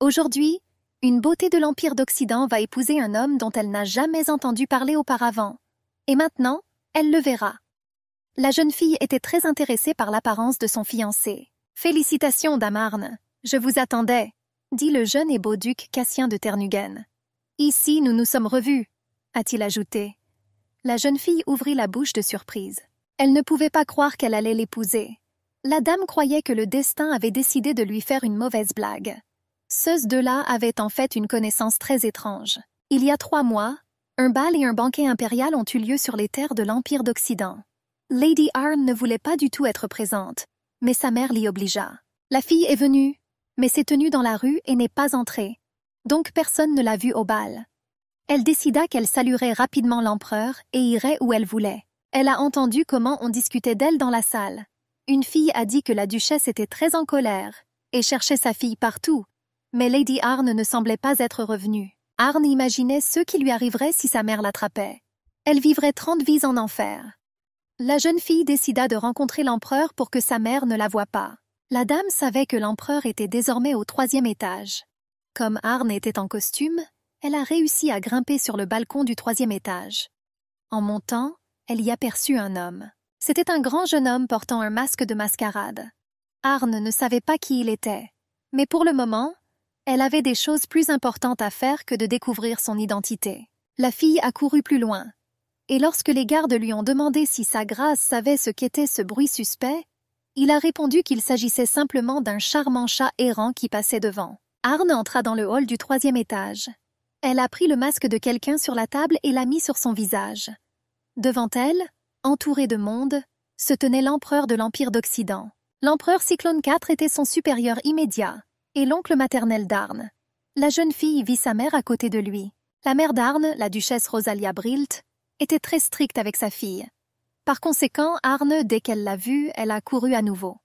Aujourd'hui, une beauté de l'Empire d'Occident va épouser un homme dont elle n'a jamais entendu parler auparavant. Et maintenant, elle le verra. La jeune fille était très intéressée par l'apparence de son fiancé. Félicitations, Damarne. Je vous attendais, dit le jeune et beau duc Cassien de Ternugen. Ici, nous nous sommes revus, a-t-il ajouté. La jeune fille ouvrit la bouche de surprise. Elle ne pouvait pas croire qu'elle allait l'épouser. La dame croyait que le destin avait décidé de lui faire une mauvaise blague ceux deux là avaient en fait une connaissance très étrange. Il y a trois mois, un bal et un banquet impérial ont eu lieu sur les terres de l'Empire d'Occident. Lady Arne ne voulait pas du tout être présente, mais sa mère l'y obligea. La fille est venue, mais s'est tenue dans la rue et n'est pas entrée, donc personne ne l'a vue au bal. Elle décida qu'elle saluerait rapidement l'empereur et irait où elle voulait. Elle a entendu comment on discutait d'elle dans la salle. Une fille a dit que la duchesse était très en colère et cherchait sa fille partout, mais Lady Arne ne semblait pas être revenue. Arne imaginait ce qui lui arriverait si sa mère l'attrapait. Elle vivrait trente vies en enfer. La jeune fille décida de rencontrer l'empereur pour que sa mère ne la voie pas. La dame savait que l'empereur était désormais au troisième étage. Comme Arne était en costume, elle a réussi à grimper sur le balcon du troisième étage. En montant, elle y aperçut un homme. C'était un grand jeune homme portant un masque de mascarade. Arne ne savait pas qui il était. Mais pour le moment, elle avait des choses plus importantes à faire que de découvrir son identité. La fille a couru plus loin. Et lorsque les gardes lui ont demandé si Sa Grâce savait ce qu'était ce bruit suspect, il a répondu qu'il s'agissait simplement d'un charmant chat errant qui passait devant. Arne entra dans le hall du troisième étage. Elle a pris le masque de quelqu'un sur la table et l'a mis sur son visage. Devant elle, entourée de monde, se tenait l'empereur de l'Empire d'Occident. L'empereur Cyclone IV était son supérieur immédiat et l'oncle maternel d'Arne. La jeune fille vit sa mère à côté de lui. La mère d'Arne, la duchesse Rosalia Brilt, était très stricte avec sa fille. Par conséquent, Arne, dès qu'elle l'a vue, elle a couru à nouveau.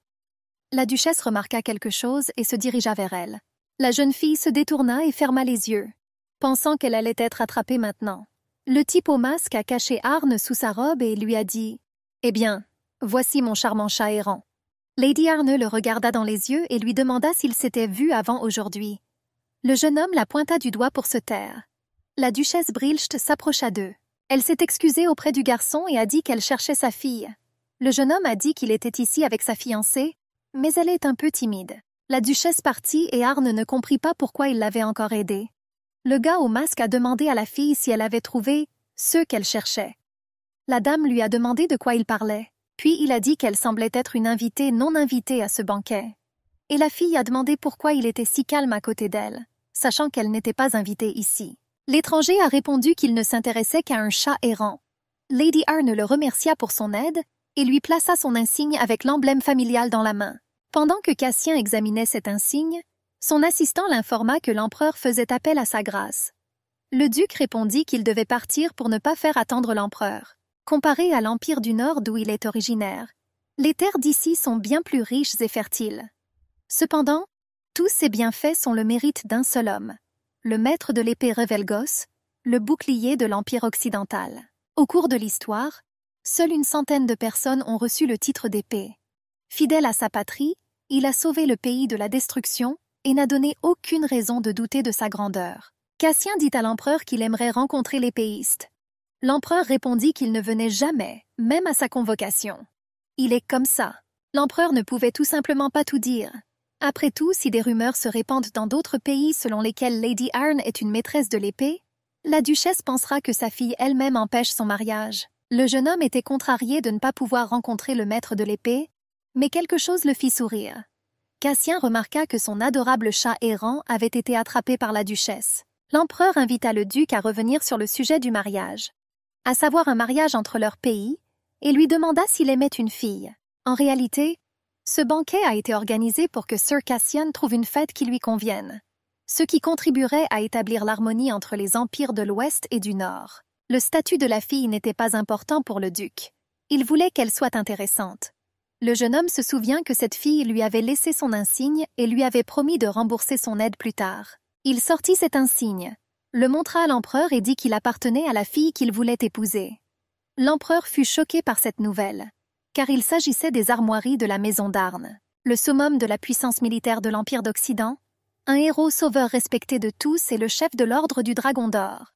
La duchesse remarqua quelque chose et se dirigea vers elle. La jeune fille se détourna et ferma les yeux, pensant qu'elle allait être attrapée maintenant. Le type au masque a caché Arne sous sa robe et lui a dit Eh bien, voici mon charmant chat errant. Lady Arne le regarda dans les yeux et lui demanda s'il s'était vu avant aujourd'hui. Le jeune homme la pointa du doigt pour se taire. La duchesse Brilcht s'approcha d'eux. Elle s'est excusée auprès du garçon et a dit qu'elle cherchait sa fille. Le jeune homme a dit qu'il était ici avec sa fiancée, mais elle est un peu timide. La duchesse partit et Arne ne comprit pas pourquoi il l'avait encore aidée. Le gars au masque a demandé à la fille si elle avait trouvé ceux qu'elle cherchait. La dame lui a demandé de quoi il parlait. Puis il a dit qu'elle semblait être une invitée non invitée à ce banquet. Et la fille a demandé pourquoi il était si calme à côté d'elle, sachant qu'elle n'était pas invitée ici. L'étranger a répondu qu'il ne s'intéressait qu'à un chat errant. Lady Arne le remercia pour son aide et lui plaça son insigne avec l'emblème familial dans la main. Pendant que Cassien examinait cet insigne, son assistant l'informa que l'empereur faisait appel à sa grâce. Le duc répondit qu'il devait partir pour ne pas faire attendre l'empereur. Comparé à l'Empire du Nord d'où il est originaire, les terres d'ici sont bien plus riches et fertiles. Cependant, tous ces bienfaits sont le mérite d'un seul homme, le maître de l'épée Revelgos, le bouclier de l'Empire occidental. Au cours de l'histoire, seules une centaine de personnes ont reçu le titre d'épée. Fidèle à sa patrie, il a sauvé le pays de la destruction et n'a donné aucune raison de douter de sa grandeur. Cassien dit à l'empereur qu'il aimerait rencontrer l'épéiste, L'empereur répondit qu'il ne venait jamais, même à sa convocation. Il est comme ça. L'empereur ne pouvait tout simplement pas tout dire. Après tout, si des rumeurs se répandent dans d'autres pays selon lesquels Lady Arne est une maîtresse de l'épée, la duchesse pensera que sa fille elle-même empêche son mariage. Le jeune homme était contrarié de ne pas pouvoir rencontrer le maître de l'épée, mais quelque chose le fit sourire. Cassien remarqua que son adorable chat errant avait été attrapé par la duchesse. L'empereur invita le duc à revenir sur le sujet du mariage à savoir un mariage entre leurs pays, et lui demanda s'il aimait une fille. En réalité, ce banquet a été organisé pour que Sir Cassian trouve une fête qui lui convienne, ce qui contribuerait à établir l'harmonie entre les empires de l'Ouest et du Nord. Le statut de la fille n'était pas important pour le duc. Il voulait qu'elle soit intéressante. Le jeune homme se souvient que cette fille lui avait laissé son insigne et lui avait promis de rembourser son aide plus tard. Il sortit cet insigne, le montra à l'empereur et dit qu'il appartenait à la fille qu'il voulait épouser. L'empereur fut choqué par cette nouvelle, car il s'agissait des armoiries de la maison d'Arne, le summum de la puissance militaire de l'Empire d'Occident, un héros sauveur respecté de tous et le chef de l'ordre du Dragon d'Or.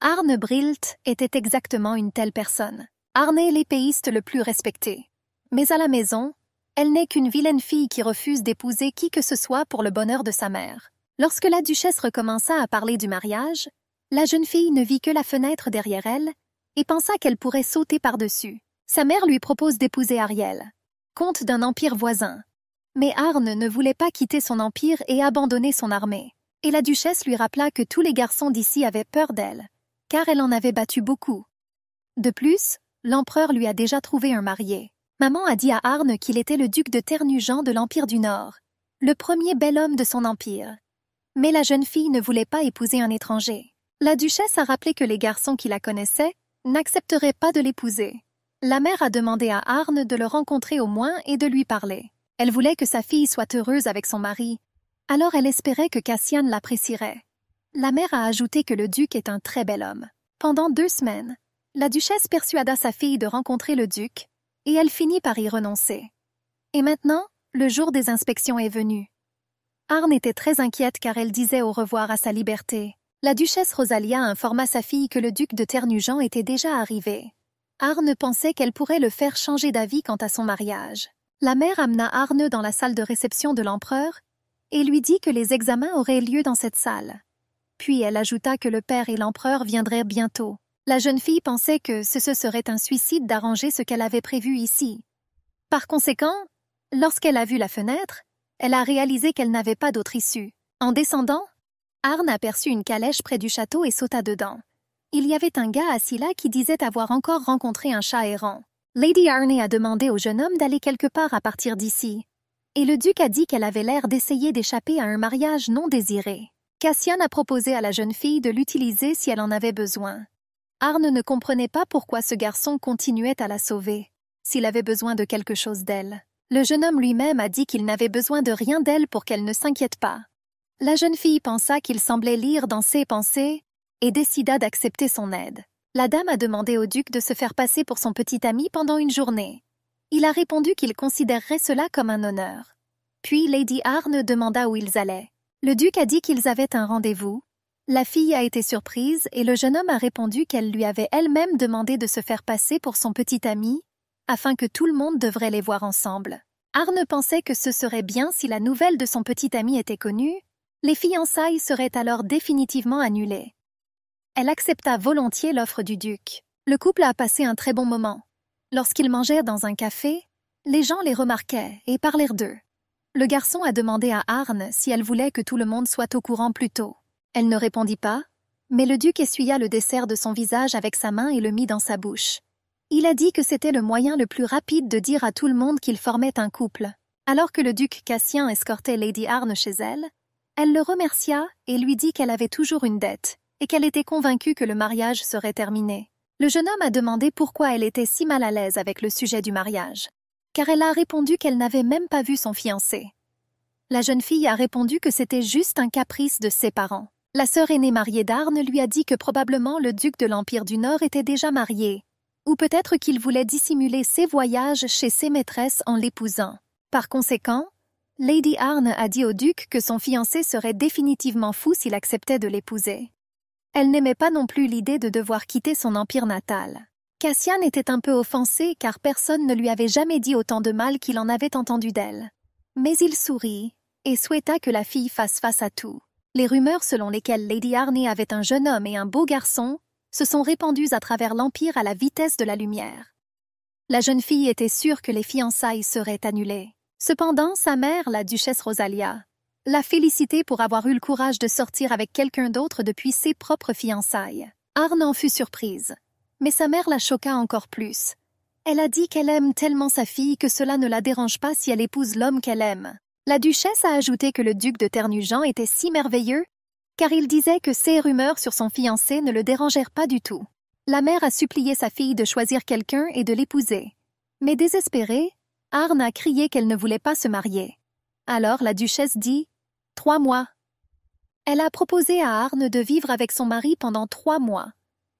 Arne Brilt était exactement une telle personne. Arne est l'épéiste le plus respecté. Mais à la maison, elle n'est qu'une vilaine fille qui refuse d'épouser qui que ce soit pour le bonheur de sa mère. Lorsque la duchesse recommença à parler du mariage, la jeune fille ne vit que la fenêtre derrière elle et pensa qu'elle pourrait sauter par-dessus. Sa mère lui propose d'épouser Ariel, comte d'un empire voisin. Mais Arne ne voulait pas quitter son empire et abandonner son armée, et la duchesse lui rappela que tous les garçons d'ici avaient peur d'elle, car elle en avait battu beaucoup. De plus, l'empereur lui a déjà trouvé un marié. Maman a dit à Arne qu'il était le duc de Ternujan de l'Empire du Nord, le premier bel homme de son empire mais la jeune fille ne voulait pas épouser un étranger. La duchesse a rappelé que les garçons qui la connaissaient n'accepteraient pas de l'épouser. La mère a demandé à Arne de le rencontrer au moins et de lui parler. Elle voulait que sa fille soit heureuse avec son mari, alors elle espérait que Cassian l'apprécierait. La mère a ajouté que le duc est un très bel homme. Pendant deux semaines, la duchesse persuada sa fille de rencontrer le duc, et elle finit par y renoncer. Et maintenant, le jour des inspections est venu. Arne était très inquiète car elle disait au revoir à sa liberté. La duchesse Rosalia informa sa fille que le duc de Ternujan était déjà arrivé. Arne pensait qu'elle pourrait le faire changer d'avis quant à son mariage. La mère amena Arne dans la salle de réception de l'empereur et lui dit que les examens auraient lieu dans cette salle. Puis elle ajouta que le père et l'empereur viendraient bientôt. La jeune fille pensait que ce serait un suicide d'arranger ce qu'elle avait prévu ici. Par conséquent, lorsqu'elle a vu la fenêtre, elle a réalisé qu'elle n'avait pas d'autre issue. En descendant, Arne aperçut une calèche près du château et sauta dedans. Il y avait un gars assis là qui disait avoir encore rencontré un chat errant. Lady Arne a demandé au jeune homme d'aller quelque part à partir d'ici. Et le duc a dit qu'elle avait l'air d'essayer d'échapper à un mariage non désiré. Cassian a proposé à la jeune fille de l'utiliser si elle en avait besoin. Arne ne comprenait pas pourquoi ce garçon continuait à la sauver, s'il avait besoin de quelque chose d'elle. Le jeune homme lui-même a dit qu'il n'avait besoin de rien d'elle pour qu'elle ne s'inquiète pas. La jeune fille pensa qu'il semblait lire dans ses pensées et décida d'accepter son aide. La dame a demandé au duc de se faire passer pour son petit ami pendant une journée. Il a répondu qu'il considérerait cela comme un honneur. Puis Lady Arne demanda où ils allaient. Le duc a dit qu'ils avaient un rendez-vous. La fille a été surprise et le jeune homme a répondu qu'elle lui avait elle-même demandé de se faire passer pour son petit ami afin que tout le monde devrait les voir ensemble. Arne pensait que ce serait bien si la nouvelle de son petit ami était connue, les fiançailles seraient alors définitivement annulées. Elle accepta volontiers l'offre du duc. Le couple a passé un très bon moment. Lorsqu'ils mangèrent dans un café, les gens les remarquaient et parlèrent d'eux. Le garçon a demandé à Arne si elle voulait que tout le monde soit au courant plus tôt. Elle ne répondit pas, mais le duc essuya le dessert de son visage avec sa main et le mit dans sa bouche. Il a dit que c'était le moyen le plus rapide de dire à tout le monde qu'ils formaient un couple. Alors que le duc Cassien escortait Lady Arne chez elle, elle le remercia et lui dit qu'elle avait toujours une dette, et qu'elle était convaincue que le mariage serait terminé. Le jeune homme a demandé pourquoi elle était si mal à l'aise avec le sujet du mariage, car elle a répondu qu'elle n'avait même pas vu son fiancé. La jeune fille a répondu que c'était juste un caprice de ses parents. La sœur aînée mariée d'Arne lui a dit que probablement le duc de l'Empire du Nord était déjà marié, ou peut-être qu'il voulait dissimuler ses voyages chez ses maîtresses en l'épousant. Par conséquent, Lady Arne a dit au duc que son fiancé serait définitivement fou s'il acceptait de l'épouser. Elle n'aimait pas non plus l'idée de devoir quitter son empire natal. Cassian était un peu offensé car personne ne lui avait jamais dit autant de mal qu'il en avait entendu d'elle. Mais il sourit et souhaita que la fille fasse face à tout. Les rumeurs selon lesquelles Lady Arne avait un jeune homme et un beau garçon se sont répandues à travers l'Empire à la vitesse de la lumière. La jeune fille était sûre que les fiançailles seraient annulées. Cependant, sa mère, la duchesse Rosalia, l'a félicitée pour avoir eu le courage de sortir avec quelqu'un d'autre depuis ses propres fiançailles. Arne en fut surprise, mais sa mère la choqua encore plus. Elle a dit qu'elle aime tellement sa fille que cela ne la dérange pas si elle épouse l'homme qu'elle aime. La duchesse a ajouté que le duc de Ternujan était si merveilleux car il disait que ces rumeurs sur son fiancé ne le dérangèrent pas du tout. La mère a supplié sa fille de choisir quelqu'un et de l'épouser. Mais désespérée, Arne a crié qu'elle ne voulait pas se marier. Alors la duchesse dit Trois mois. Elle a proposé à Arne de vivre avec son mari pendant trois mois.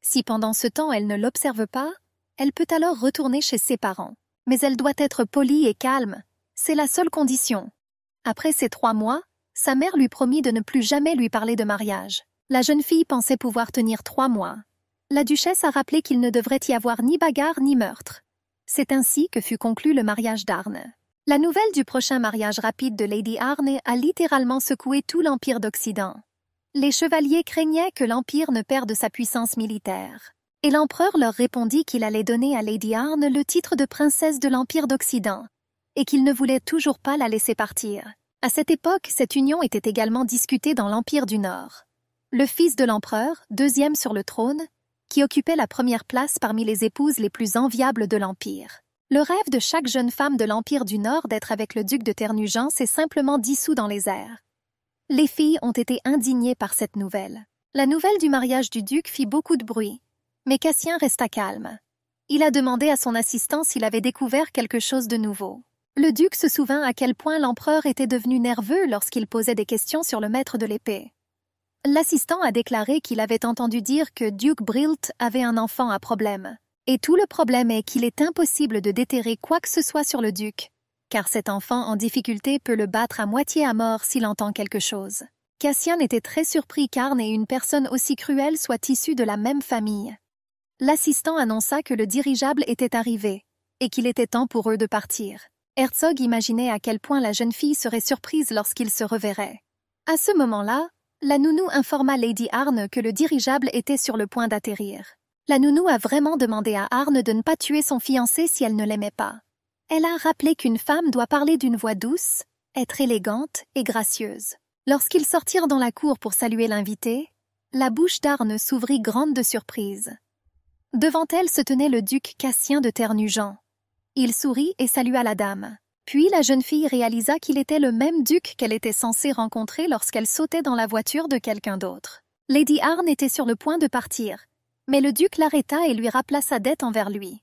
Si pendant ce temps elle ne l'observe pas, elle peut alors retourner chez ses parents. Mais elle doit être polie et calme. C'est la seule condition. Après ces trois mois, sa mère lui promit de ne plus jamais lui parler de mariage. La jeune fille pensait pouvoir tenir trois mois. La duchesse a rappelé qu'il ne devrait y avoir ni bagarre ni meurtre. C'est ainsi que fut conclu le mariage d'Arne. La nouvelle du prochain mariage rapide de Lady Arne a littéralement secoué tout l'Empire d'Occident. Les chevaliers craignaient que l'Empire ne perde sa puissance militaire. Et l'empereur leur répondit qu'il allait donner à Lady Arne le titre de princesse de l'Empire d'Occident, et qu'il ne voulait toujours pas la laisser partir. À cette époque, cette union était également discutée dans l'Empire du Nord. Le fils de l'empereur, deuxième sur le trône, qui occupait la première place parmi les épouses les plus enviables de l'Empire. Le rêve de chaque jeune femme de l'Empire du Nord d'être avec le duc de Ternugen s'est simplement dissous dans les airs. Les filles ont été indignées par cette nouvelle. La nouvelle du mariage du duc fit beaucoup de bruit, mais Cassien resta calme. Il a demandé à son assistant s'il avait découvert quelque chose de nouveau. Le duc se souvint à quel point l'empereur était devenu nerveux lorsqu'il posait des questions sur le maître de l'épée. L'assistant a déclaré qu'il avait entendu dire que Duke Brilt avait un enfant à problème. Et tout le problème est qu'il est impossible de déterrer quoi que ce soit sur le duc, car cet enfant en difficulté peut le battre à moitié à mort s'il entend quelque chose. Cassian était très surpris qu'Arne et une personne aussi cruelle soient issues de la même famille. L'assistant annonça que le dirigeable était arrivé, et qu'il était temps pour eux de partir. Herzog imaginait à quel point la jeune fille serait surprise lorsqu'il se reverrait. À ce moment-là, la nounou informa Lady Arne que le dirigeable était sur le point d'atterrir. La nounou a vraiment demandé à Arne de ne pas tuer son fiancé si elle ne l'aimait pas. Elle a rappelé qu'une femme doit parler d'une voix douce, être élégante et gracieuse. Lorsqu'ils sortirent dans la cour pour saluer l'invité, la bouche d'Arne s'ouvrit grande de surprise. Devant elle se tenait le duc Cassien de Ternugent. Il sourit et salua la dame. Puis la jeune fille réalisa qu'il était le même duc qu'elle était censée rencontrer lorsqu'elle sautait dans la voiture de quelqu'un d'autre. Lady Arne était sur le point de partir, mais le duc l'arrêta et lui rappela sa dette envers lui.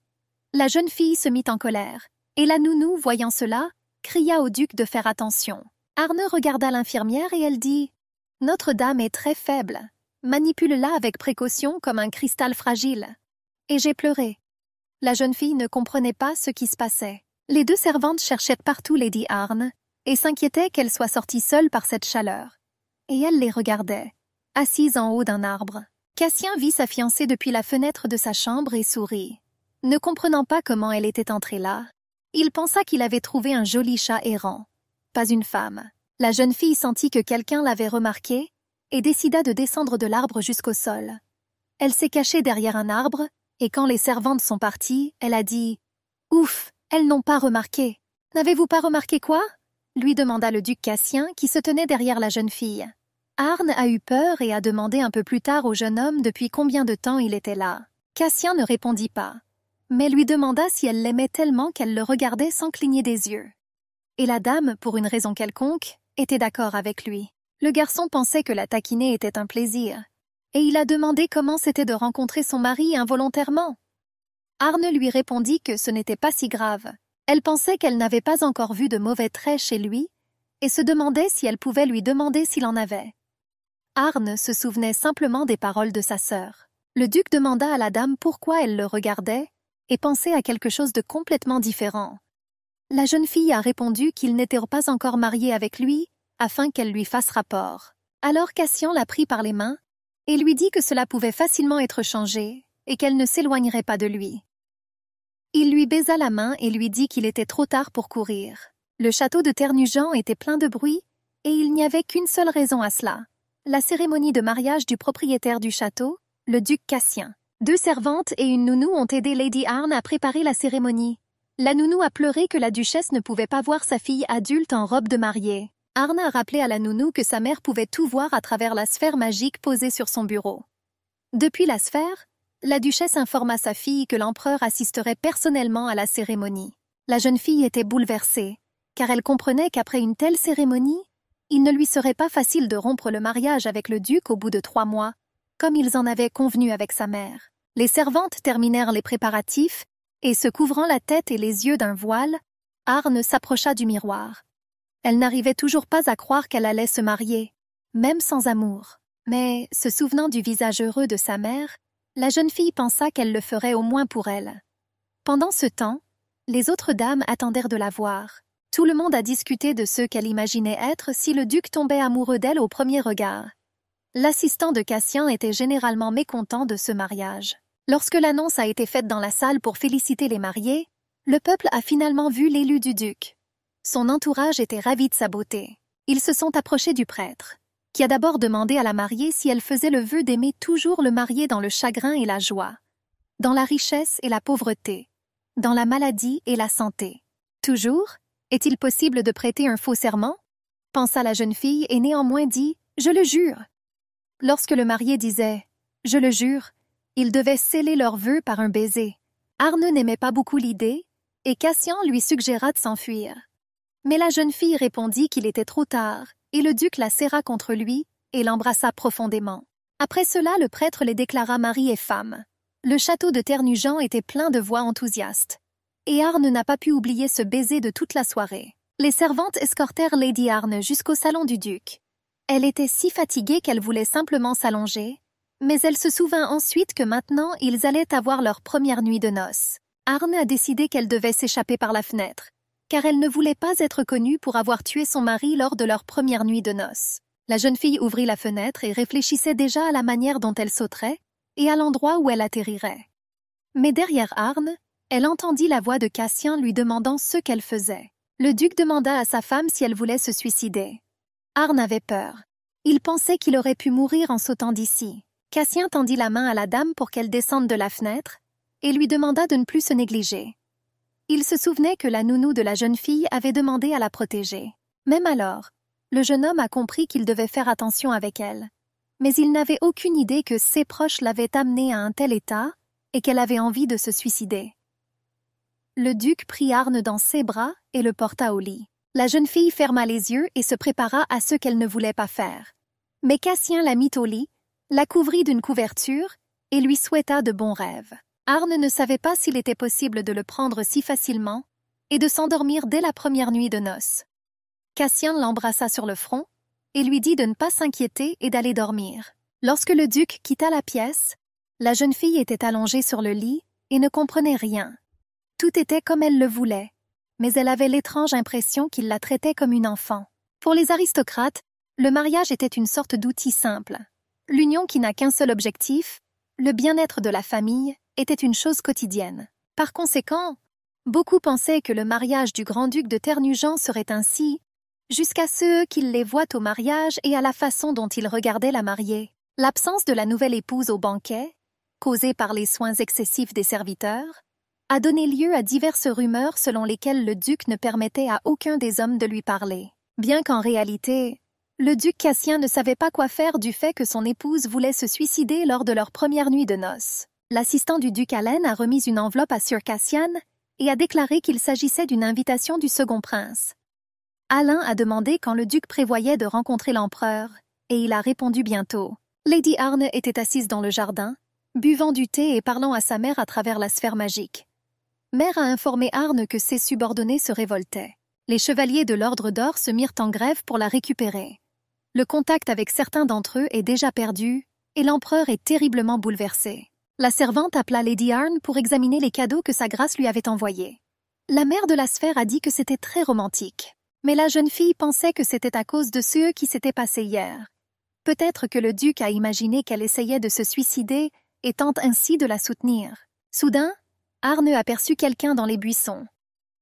La jeune fille se mit en colère, et la nounou, voyant cela, cria au duc de faire attention. Arne regarda l'infirmière et elle dit « Notre dame est très faible. Manipule-la avec précaution comme un cristal fragile. » Et j'ai pleuré. La jeune fille ne comprenait pas ce qui se passait. Les deux servantes cherchaient partout Lady Arne et s'inquiétaient qu'elle soit sortie seule par cette chaleur. Et elle les regardait, assise en haut d'un arbre. Cassien vit sa fiancée depuis la fenêtre de sa chambre et sourit. Ne comprenant pas comment elle était entrée là, il pensa qu'il avait trouvé un joli chat errant, pas une femme. La jeune fille sentit que quelqu'un l'avait remarqué et décida de descendre de l'arbre jusqu'au sol. Elle s'est cachée derrière un arbre et quand les servantes sont parties, elle a dit « Ouf, elles n'ont pas remarqué. N'avez-vous pas remarqué quoi ?» lui demanda le duc Cassien qui se tenait derrière la jeune fille. Arne a eu peur et a demandé un peu plus tard au jeune homme depuis combien de temps il était là. Cassien ne répondit pas, mais lui demanda si elle l'aimait tellement qu'elle le regardait sans cligner des yeux. Et la dame, pour une raison quelconque, était d'accord avec lui. Le garçon pensait que la taquiner était un plaisir, et il a demandé comment c'était de rencontrer son mari involontairement. Arne lui répondit que ce n'était pas si grave. Elle pensait qu'elle n'avait pas encore vu de mauvais traits chez lui, et se demandait si elle pouvait lui demander s'il en avait. Arne se souvenait simplement des paroles de sa sœur. Le duc demanda à la dame pourquoi elle le regardait, et pensait à quelque chose de complètement différent. La jeune fille a répondu qu'il n'était pas encore marié avec lui, afin qu'elle lui fasse rapport. Alors Cassian la pris par les mains, et lui dit que cela pouvait facilement être changé et qu'elle ne s'éloignerait pas de lui. Il lui baisa la main et lui dit qu'il était trop tard pour courir. Le château de Ternujan était plein de bruit, et il n'y avait qu'une seule raison à cela. La cérémonie de mariage du propriétaire du château, le duc Cassien. Deux servantes et une nounou ont aidé Lady Arne à préparer la cérémonie. La nounou a pleuré que la duchesse ne pouvait pas voir sa fille adulte en robe de mariée. Arne a à la nounou que sa mère pouvait tout voir à travers la sphère magique posée sur son bureau. Depuis la sphère, la duchesse informa sa fille que l'empereur assisterait personnellement à la cérémonie. La jeune fille était bouleversée, car elle comprenait qu'après une telle cérémonie, il ne lui serait pas facile de rompre le mariage avec le duc au bout de trois mois, comme ils en avaient convenu avec sa mère. Les servantes terminèrent les préparatifs, et se couvrant la tête et les yeux d'un voile, Arne s'approcha du miroir. Elle n'arrivait toujours pas à croire qu'elle allait se marier, même sans amour. Mais, se souvenant du visage heureux de sa mère, la jeune fille pensa qu'elle le ferait au moins pour elle. Pendant ce temps, les autres dames attendèrent de la voir. Tout le monde a discuté de ce qu'elle imaginait être si le duc tombait amoureux d'elle au premier regard. L'assistant de Cassian était généralement mécontent de ce mariage. Lorsque l'annonce a été faite dans la salle pour féliciter les mariés, le peuple a finalement vu l'élu du duc. Son entourage était ravi de sa beauté. Ils se sont approchés du prêtre, qui a d'abord demandé à la mariée si elle faisait le vœu d'aimer toujours le marié dans le chagrin et la joie, dans la richesse et la pauvreté, dans la maladie et la santé. Toujours Est-il possible de prêter un faux serment pensa la jeune fille et néanmoins dit Je le jure. Lorsque le marié disait Je le jure, ils devait sceller leur vœu par un baiser. Arne n'aimait pas beaucoup l'idée, et Cassian lui suggéra de s'enfuir. Mais la jeune fille répondit qu'il était trop tard, et le duc la serra contre lui et l'embrassa profondément. Après cela, le prêtre les déclara mari et femme. Le château de Ternujan était plein de voix enthousiastes. Et Arne n'a pas pu oublier ce baiser de toute la soirée. Les servantes escortèrent Lady Arne jusqu'au salon du duc. Elle était si fatiguée qu'elle voulait simplement s'allonger, mais elle se souvint ensuite que maintenant ils allaient avoir leur première nuit de noces. Arne a décidé qu'elle devait s'échapper par la fenêtre car elle ne voulait pas être connue pour avoir tué son mari lors de leur première nuit de noces. La jeune fille ouvrit la fenêtre et réfléchissait déjà à la manière dont elle sauterait et à l'endroit où elle atterrirait. Mais derrière Arne, elle entendit la voix de Cassien lui demandant ce qu'elle faisait. Le duc demanda à sa femme si elle voulait se suicider. Arne avait peur. Il pensait qu'il aurait pu mourir en sautant d'ici. Cassien tendit la main à la dame pour qu'elle descende de la fenêtre et lui demanda de ne plus se négliger. Il se souvenait que la nounou de la jeune fille avait demandé à la protéger. Même alors, le jeune homme a compris qu'il devait faire attention avec elle. Mais il n'avait aucune idée que ses proches l'avaient amenée à un tel état et qu'elle avait envie de se suicider. Le duc prit Arne dans ses bras et le porta au lit. La jeune fille ferma les yeux et se prépara à ce qu'elle ne voulait pas faire. Mais Cassien la mit au lit, la couvrit d'une couverture et lui souhaita de bons rêves. Arne ne savait pas s'il était possible de le prendre si facilement et de s'endormir dès la première nuit de noces. Cassien l'embrassa sur le front et lui dit de ne pas s'inquiéter et d'aller dormir. Lorsque le duc quitta la pièce, la jeune fille était allongée sur le lit et ne comprenait rien. Tout était comme elle le voulait, mais elle avait l'étrange impression qu'il la traitait comme une enfant. Pour les aristocrates, le mariage était une sorte d'outil simple. L'union qui n'a qu'un seul objectif, le bien-être de la famille était une chose quotidienne. Par conséquent, beaucoup pensaient que le mariage du grand-duc de Ternugen serait ainsi, jusqu'à ceux qui les voient au mariage et à la façon dont il regardait la mariée. L'absence de la nouvelle épouse au banquet, causée par les soins excessifs des serviteurs, a donné lieu à diverses rumeurs selon lesquelles le duc ne permettait à aucun des hommes de lui parler. Bien qu'en réalité, le duc Cassien ne savait pas quoi faire du fait que son épouse voulait se suicider lors de leur première nuit de noces l'assistant du duc Allen a remis une enveloppe à Sir Cassian et a déclaré qu'il s'agissait d'une invitation du second prince. Alain a demandé quand le duc prévoyait de rencontrer l'empereur, et il a répondu bientôt. Lady Arne était assise dans le jardin, buvant du thé et parlant à sa mère à travers la sphère magique. Mère a informé Arne que ses subordonnés se révoltaient. Les chevaliers de l'Ordre d'Or se mirent en grève pour la récupérer. Le contact avec certains d'entre eux est déjà perdu, et l'empereur est terriblement bouleversé la servante appela Lady Arne pour examiner les cadeaux que sa grâce lui avait envoyés. La mère de la sphère a dit que c'était très romantique, mais la jeune fille pensait que c'était à cause de ceux qui s'étaient passés hier. Peut-être que le duc a imaginé qu'elle essayait de se suicider et tente ainsi de la soutenir. Soudain, Arne aperçut quelqu'un dans les buissons.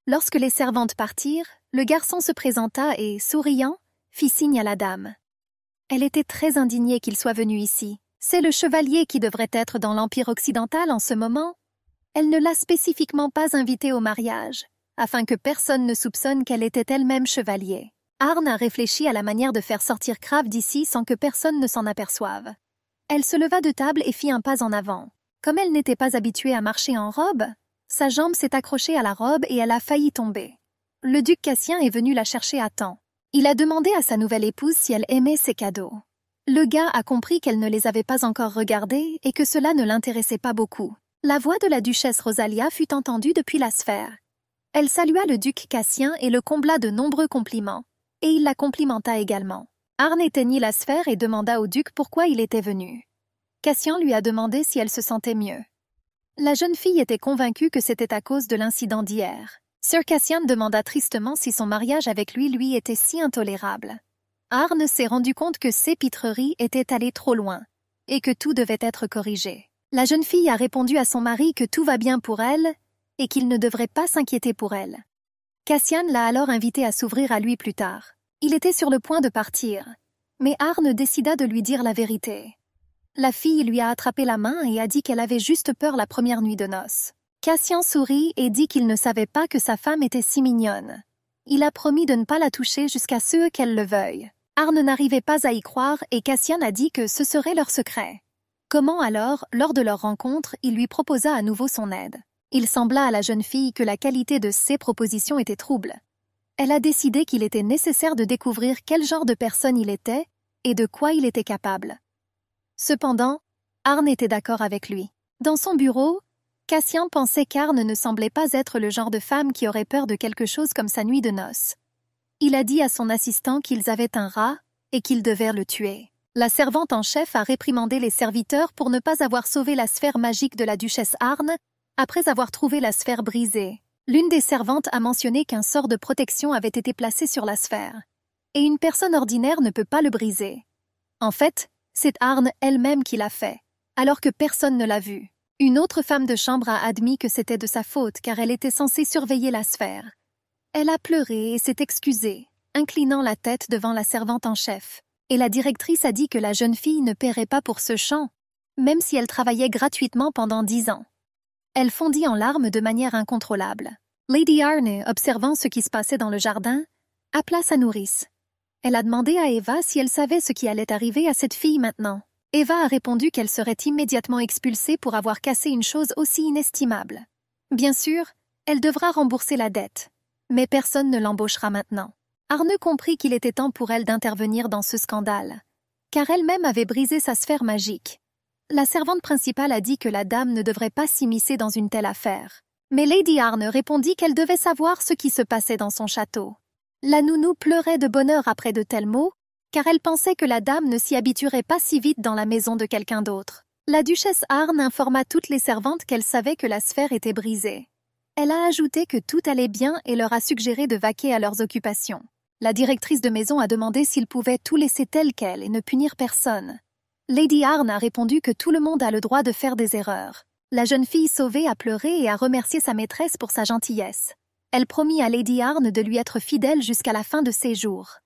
Lorsque les servantes partirent, le garçon se présenta et, souriant, fit signe à la dame. Elle était très indignée qu'il soit venu ici, c'est le chevalier qui devrait être dans l'Empire occidental en ce moment. Elle ne l'a spécifiquement pas invité au mariage, afin que personne ne soupçonne qu'elle était elle-même chevalier. Arne a réfléchi à la manière de faire sortir Crave d'ici sans que personne ne s'en aperçoive. Elle se leva de table et fit un pas en avant. Comme elle n'était pas habituée à marcher en robe, sa jambe s'est accrochée à la robe et elle a failli tomber. Le duc Cassien est venu la chercher à temps. Il a demandé à sa nouvelle épouse si elle aimait ses cadeaux. Le gars a compris qu'elle ne les avait pas encore regardés et que cela ne l'intéressait pas beaucoup. La voix de la duchesse Rosalia fut entendue depuis la sphère. Elle salua le duc Cassien et le combla de nombreux compliments, et il la complimenta également. Arne éteignit la sphère et demanda au duc pourquoi il était venu. Cassien lui a demandé si elle se sentait mieux. La jeune fille était convaincue que c'était à cause de l'incident d'hier. Sir Cassian demanda tristement si son mariage avec lui lui était si intolérable. Arne s'est rendu compte que ses pitreries étaient allées trop loin et que tout devait être corrigé. La jeune fille a répondu à son mari que tout va bien pour elle et qu'il ne devrait pas s'inquiéter pour elle. Cassian l'a alors invité à s'ouvrir à lui plus tard. Il était sur le point de partir, mais Arne décida de lui dire la vérité. La fille lui a attrapé la main et a dit qu'elle avait juste peur la première nuit de noces. Cassian sourit et dit qu'il ne savait pas que sa femme était si mignonne. Il a promis de ne pas la toucher jusqu'à ce qu'elle le veuille. Arne n'arrivait pas à y croire et Cassian a dit que ce serait leur secret. Comment alors, lors de leur rencontre, il lui proposa à nouveau son aide. Il sembla à la jeune fille que la qualité de ses propositions était trouble. Elle a décidé qu'il était nécessaire de découvrir quel genre de personne il était et de quoi il était capable. Cependant, Arne était d'accord avec lui. Dans son bureau, Cassian pensait qu'Arne ne semblait pas être le genre de femme qui aurait peur de quelque chose comme sa nuit de noces. Il a dit à son assistant qu'ils avaient un rat et qu'ils devaient le tuer. La servante en chef a réprimandé les serviteurs pour ne pas avoir sauvé la sphère magique de la duchesse Arne après avoir trouvé la sphère brisée. L'une des servantes a mentionné qu'un sort de protection avait été placé sur la sphère, et une personne ordinaire ne peut pas le briser. En fait, c'est Arne elle-même qui l'a fait, alors que personne ne l'a vu. Une autre femme de chambre a admis que c'était de sa faute car elle était censée surveiller la sphère. Elle a pleuré et s'est excusée, inclinant la tête devant la servante en chef. Et la directrice a dit que la jeune fille ne paierait pas pour ce chant, même si elle travaillait gratuitement pendant dix ans. Elle fondit en larmes de manière incontrôlable. Lady Arne, observant ce qui se passait dans le jardin, appela sa nourrice. Elle a demandé à Eva si elle savait ce qui allait arriver à cette fille maintenant. Eva a répondu qu'elle serait immédiatement expulsée pour avoir cassé une chose aussi inestimable. Bien sûr, elle devra rembourser la dette. Mais personne ne l'embauchera maintenant. Arne comprit qu'il était temps pour elle d'intervenir dans ce scandale, car elle-même avait brisé sa sphère magique. La servante principale a dit que la dame ne devrait pas s'immiscer dans une telle affaire. Mais Lady Arne répondit qu'elle devait savoir ce qui se passait dans son château. La nounou pleurait de bonheur après de tels mots, car elle pensait que la dame ne s'y habituerait pas si vite dans la maison de quelqu'un d'autre. La duchesse Arne informa toutes les servantes qu'elle savait que la sphère était brisée. Elle a ajouté que tout allait bien et leur a suggéré de vaquer à leurs occupations. La directrice de maison a demandé s'ils pouvaient tout laisser tel quel et ne punir personne. Lady Arne a répondu que tout le monde a le droit de faire des erreurs. La jeune fille sauvée a pleuré et a remercié sa maîtresse pour sa gentillesse. Elle promit à Lady Arne de lui être fidèle jusqu'à la fin de ses jours.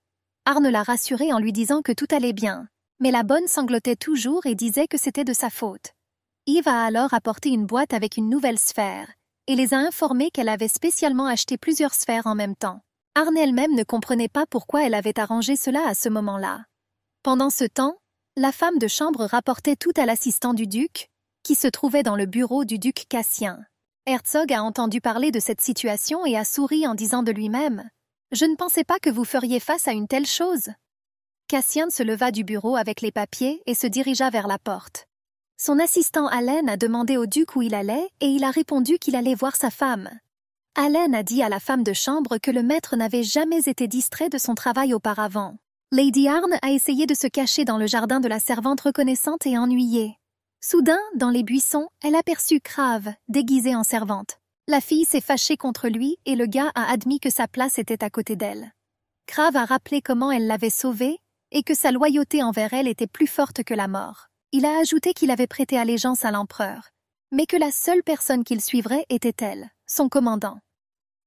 Arne l'a rassurée en lui disant que tout allait bien, mais la bonne sanglotait toujours et disait que c'était de sa faute. Yves a alors apporté une boîte avec une nouvelle sphère, et les a informés qu'elle avait spécialement acheté plusieurs sphères en même temps. Arne elle-même ne comprenait pas pourquoi elle avait arrangé cela à ce moment-là. Pendant ce temps, la femme de chambre rapportait tout à l'assistant du duc, qui se trouvait dans le bureau du duc Cassien. Herzog a entendu parler de cette situation et a souri en disant de lui-même « Je ne pensais pas que vous feriez face à une telle chose ». Cassien se leva du bureau avec les papiers et se dirigea vers la porte. Son assistant Allen a demandé au duc où il allait et il a répondu qu'il allait voir sa femme. Allen a dit à la femme de chambre que le maître n'avait jamais été distrait de son travail auparavant. Lady Arne a essayé de se cacher dans le jardin de la servante reconnaissante et ennuyée. Soudain, dans les buissons, elle aperçut Crave, déguisée en servante. La fille s'est fâchée contre lui et le gars a admis que sa place était à côté d'elle. Crave a rappelé comment elle l'avait sauvée et que sa loyauté envers elle était plus forte que la mort. Il a ajouté qu'il avait prêté allégeance à l'empereur, mais que la seule personne qu'il suivrait était elle, son commandant.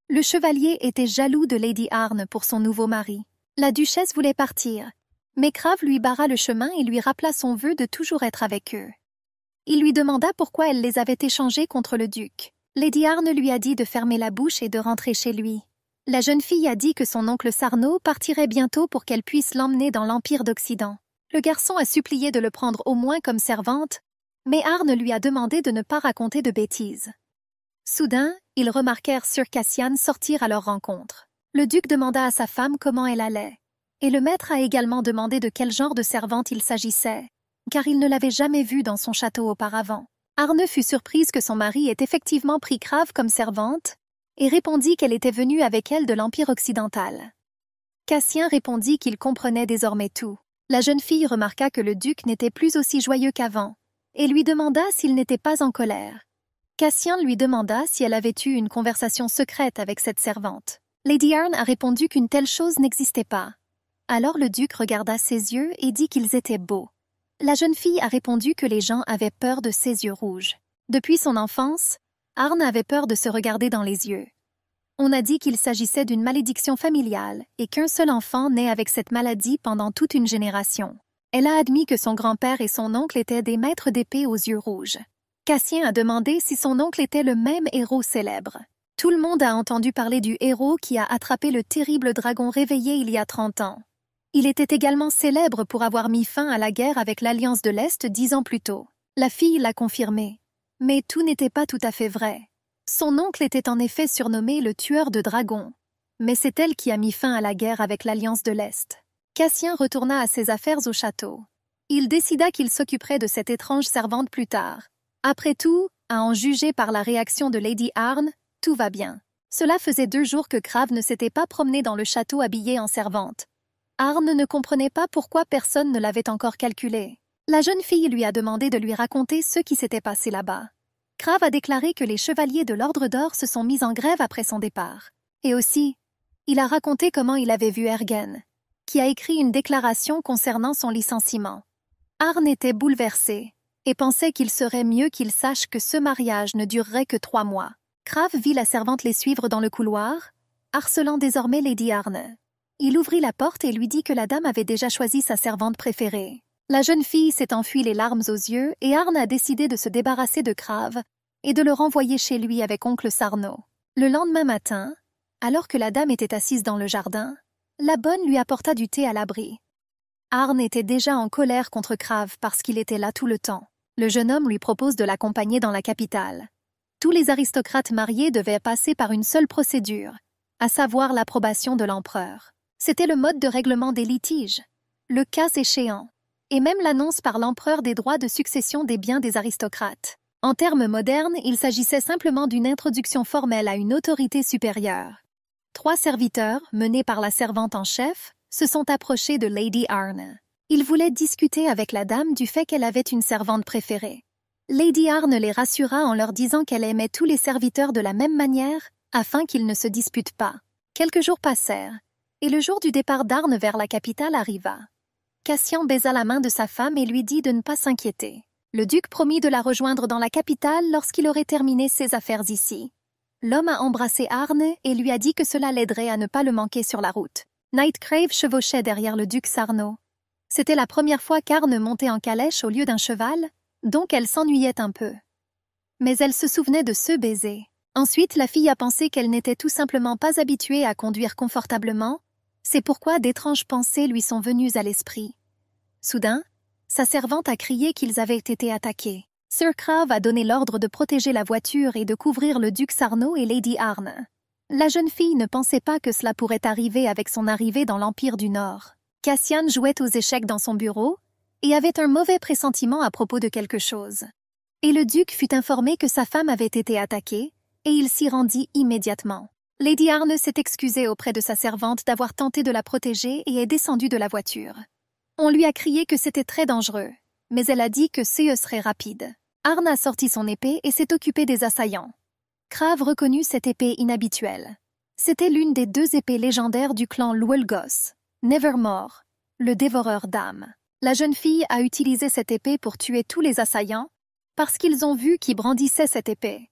Le chevalier était jaloux de Lady Arne pour son nouveau mari. La duchesse voulait partir, mais Crave lui barra le chemin et lui rappela son vœu de toujours être avec eux. Il lui demanda pourquoi elle les avait échangés contre le duc. Lady Arne lui a dit de fermer la bouche et de rentrer chez lui. La jeune fille a dit que son oncle Sarno partirait bientôt pour qu'elle puisse l'emmener dans l'Empire d'Occident. Le garçon a supplié de le prendre au moins comme servante, mais Arne lui a demandé de ne pas raconter de bêtises. Soudain, ils remarquèrent sur Cassian sortir à leur rencontre. Le duc demanda à sa femme comment elle allait, et le maître a également demandé de quel genre de servante il s'agissait, car il ne l'avait jamais vue dans son château auparavant. Arne fut surprise que son mari ait effectivement pris Grave comme servante, et répondit qu'elle était venue avec elle de l'Empire occidental. Cassien répondit qu'il comprenait désormais tout, la jeune fille remarqua que le duc n'était plus aussi joyeux qu'avant, et lui demanda s'il n'était pas en colère. Cassien lui demanda si elle avait eu une conversation secrète avec cette servante. Lady Arne a répondu qu'une telle chose n'existait pas. Alors le duc regarda ses yeux et dit qu'ils étaient beaux. La jeune fille a répondu que les gens avaient peur de ses yeux rouges. Depuis son enfance, Arne avait peur de se regarder dans les yeux on a dit qu'il s'agissait d'une malédiction familiale et qu'un seul enfant naît avec cette maladie pendant toute une génération. Elle a admis que son grand-père et son oncle étaient des maîtres d'épée aux yeux rouges. Cassien a demandé si son oncle était le même héros célèbre. Tout le monde a entendu parler du héros qui a attrapé le terrible dragon réveillé il y a 30 ans. Il était également célèbre pour avoir mis fin à la guerre avec l'Alliance de l'Est dix ans plus tôt. La fille l'a confirmé. Mais tout n'était pas tout à fait vrai. Son oncle était en effet surnommé le tueur de dragons, mais c'est elle qui a mis fin à la guerre avec l'Alliance de l'Est. Cassien retourna à ses affaires au château. Il décida qu'il s'occuperait de cette étrange servante plus tard. Après tout, à en juger par la réaction de Lady Arne, tout va bien. Cela faisait deux jours que Crave ne s'était pas promené dans le château habillé en servante. Arne ne comprenait pas pourquoi personne ne l'avait encore calculé. La jeune fille lui a demandé de lui raconter ce qui s'était passé là-bas. Crave a déclaré que les chevaliers de l'Ordre d'Or se sont mis en grève après son départ. Et aussi, il a raconté comment il avait vu Ergen, qui a écrit une déclaration concernant son licenciement. Arne était bouleversé et pensait qu'il serait mieux qu'il sache que ce mariage ne durerait que trois mois. Crave vit la servante les suivre dans le couloir, harcelant désormais Lady Arne. Il ouvrit la porte et lui dit que la dame avait déjà choisi sa servante préférée. La jeune fille s'est enfuie les larmes aux yeux et Arne a décidé de se débarrasser de Crave et de le renvoyer chez lui avec oncle Sarno. Le lendemain matin, alors que la dame était assise dans le jardin, la bonne lui apporta du thé à l'abri. Arne était déjà en colère contre Crave parce qu'il était là tout le temps. Le jeune homme lui propose de l'accompagner dans la capitale. Tous les aristocrates mariés devaient passer par une seule procédure, à savoir l'approbation de l'empereur. C'était le mode de règlement des litiges. Le cas échéant, et même l'annonce par l'empereur des droits de succession des biens des aristocrates. En termes modernes, il s'agissait simplement d'une introduction formelle à une autorité supérieure. Trois serviteurs, menés par la servante en chef, se sont approchés de Lady Arne. Ils voulaient discuter avec la dame du fait qu'elle avait une servante préférée. Lady Arne les rassura en leur disant qu'elle aimait tous les serviteurs de la même manière, afin qu'ils ne se disputent pas. Quelques jours passèrent, et le jour du départ d'Arne vers la capitale arriva. Cassian baisa la main de sa femme et lui dit de ne pas s'inquiéter. Le duc promit de la rejoindre dans la capitale lorsqu'il aurait terminé ses affaires ici. L'homme a embrassé Arne et lui a dit que cela l'aiderait à ne pas le manquer sur la route. Nightcrave chevauchait derrière le duc Sarno. C'était la première fois qu'Arne montait en calèche au lieu d'un cheval, donc elle s'ennuyait un peu. Mais elle se souvenait de ce baiser. Ensuite, la fille a pensé qu'elle n'était tout simplement pas habituée à conduire confortablement, c'est pourquoi d'étranges pensées lui sont venues à l'esprit. Soudain, sa servante a crié qu'ils avaient été attaqués. Sir Crave a donné l'ordre de protéger la voiture et de couvrir le duc Sarno et Lady Arne. La jeune fille ne pensait pas que cela pourrait arriver avec son arrivée dans l'Empire du Nord. Cassian jouait aux échecs dans son bureau et avait un mauvais pressentiment à propos de quelque chose. Et le duc fut informé que sa femme avait été attaquée, et il s'y rendit immédiatement. Lady Arne s'est excusée auprès de sa servante d'avoir tenté de la protéger et est descendue de la voiture. On lui a crié que c'était très dangereux, mais elle a dit que CE serait rapide. Arne a sorti son épée et s'est occupé des assaillants. Crave reconnut cette épée inhabituelle. C'était l'une des deux épées légendaires du clan Luelgos, Nevermore, le dévoreur d'âmes. La jeune fille a utilisé cette épée pour tuer tous les assaillants parce qu'ils ont vu qui brandissait cette épée.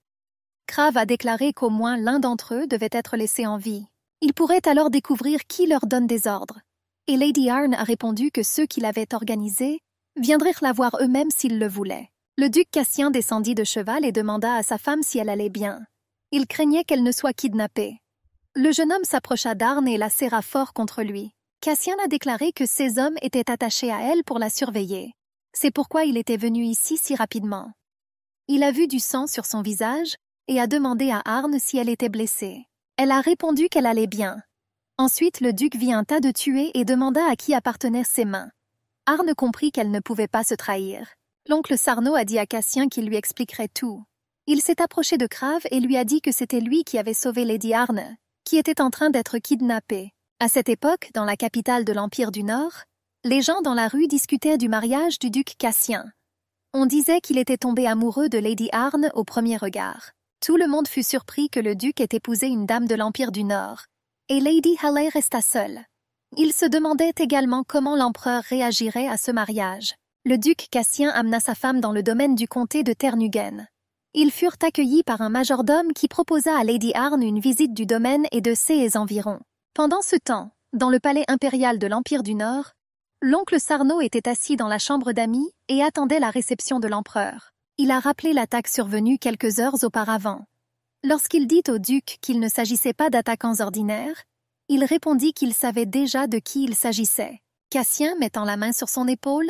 Crave a déclaré qu'au moins l'un d'entre eux devait être laissé en vie. Il pourrait alors découvrir qui leur donne des ordres. Et Lady Arne a répondu que ceux qui l'avaient organisée viendraient la voir eux-mêmes s'ils le voulaient. Le duc Cassien descendit de cheval et demanda à sa femme si elle allait bien. Il craignait qu'elle ne soit kidnappée. Le jeune homme s'approcha d'Arne et la serra fort contre lui. Cassien a déclaré que ses hommes étaient attachés à elle pour la surveiller. C'est pourquoi il était venu ici si rapidement. Il a vu du sang sur son visage et a demandé à Arne si elle était blessée. Elle a répondu qu'elle allait bien. Ensuite, le duc vit un tas de tués et demanda à qui appartenaient ses mains. Arne comprit qu'elle ne pouvait pas se trahir. L'oncle Sarno a dit à Cassien qu'il lui expliquerait tout. Il s'est approché de Crave et lui a dit que c'était lui qui avait sauvé Lady Arne, qui était en train d'être kidnappée. À cette époque, dans la capitale de l'Empire du Nord, les gens dans la rue discutaient du mariage du duc Cassien. On disait qu'il était tombé amoureux de Lady Arne au premier regard. Tout le monde fut surpris que le duc ait épousé une dame de l'Empire du Nord, et Lady Halley resta seule. Il se demandait également comment l'empereur réagirait à ce mariage. Le duc Cassien amena sa femme dans le domaine du comté de Ternugen. Ils furent accueillis par un majordome qui proposa à Lady Arne une visite du domaine et de ses environs. Pendant ce temps, dans le palais impérial de l'Empire du Nord, l'oncle Sarno était assis dans la chambre d'amis et attendait la réception de l'empereur il a rappelé l'attaque survenue quelques heures auparavant. Lorsqu'il dit au duc qu'il ne s'agissait pas d'attaquants ordinaires, il répondit qu'il savait déjà de qui il s'agissait. Cassien, mettant la main sur son épaule,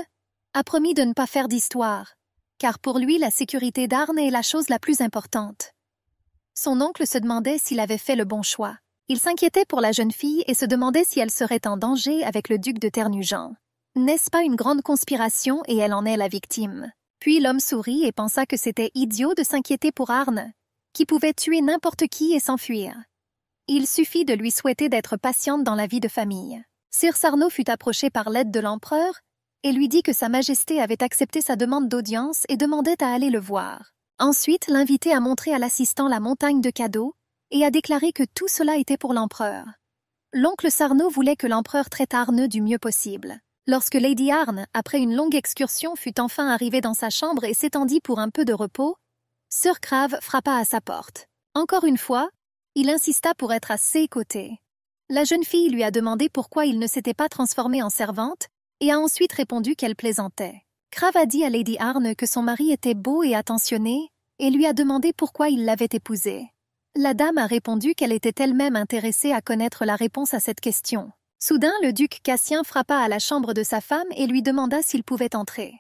a promis de ne pas faire d'histoire, car pour lui la sécurité d'Arne est la chose la plus importante. Son oncle se demandait s'il avait fait le bon choix. Il s'inquiétait pour la jeune fille et se demandait si elle serait en danger avec le duc de Ternujan: N'est-ce pas une grande conspiration et elle en est la victime puis l'homme sourit et pensa que c'était idiot de s'inquiéter pour Arne, qui pouvait tuer n'importe qui et s'enfuir. Il suffit de lui souhaiter d'être patiente dans la vie de famille. Sir Sarno fut approché par l'aide de l'empereur et lui dit que Sa Majesté avait accepté sa demande d'audience et demandait à aller le voir. Ensuite, l'invité a montré à l'assistant la montagne de cadeaux et a déclaré que tout cela était pour l'empereur. L'oncle Sarno voulait que l'empereur traite Arne du mieux possible. Lorsque Lady Arne, après une longue excursion, fut enfin arrivée dans sa chambre et s'étendit pour un peu de repos, Sir Crave frappa à sa porte. Encore une fois, il insista pour être à ses côtés. La jeune fille lui a demandé pourquoi il ne s'était pas transformé en servante et a ensuite répondu qu'elle plaisantait. Crave a dit à Lady Arne que son mari était beau et attentionné et lui a demandé pourquoi il l'avait épousée. La dame a répondu qu'elle était elle-même intéressée à connaître la réponse à cette question. Soudain, le duc Cassien frappa à la chambre de sa femme et lui demanda s'il pouvait entrer.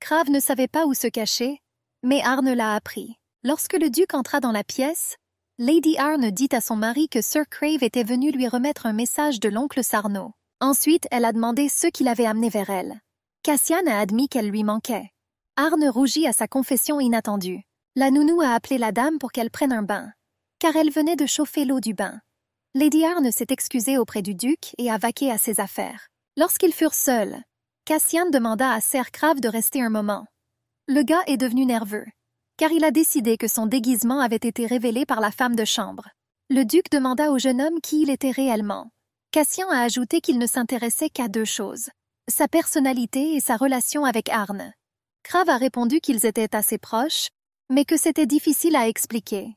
Crave ne savait pas où se cacher, mais Arne l'a appris. Lorsque le duc entra dans la pièce, Lady Arne dit à son mari que Sir Crave était venu lui remettre un message de l'oncle Sarno. Ensuite, elle a demandé ce qu'il avait amené vers elle. Cassian a admis qu'elle lui manquait. Arne rougit à sa confession inattendue. La nounou a appelé la dame pour qu'elle prenne un bain, car elle venait de chauffer l'eau du bain. Lady Arne s'est excusée auprès du duc et a vaqué à ses affaires. Lorsqu'ils furent seuls, Cassian demanda à Crave de rester un moment. Le gars est devenu nerveux, car il a décidé que son déguisement avait été révélé par la femme de chambre. Le duc demanda au jeune homme qui il était réellement. Cassian a ajouté qu'il ne s'intéressait qu'à deux choses, sa personnalité et sa relation avec Arne. Crave a répondu qu'ils étaient assez proches, mais que c'était difficile à expliquer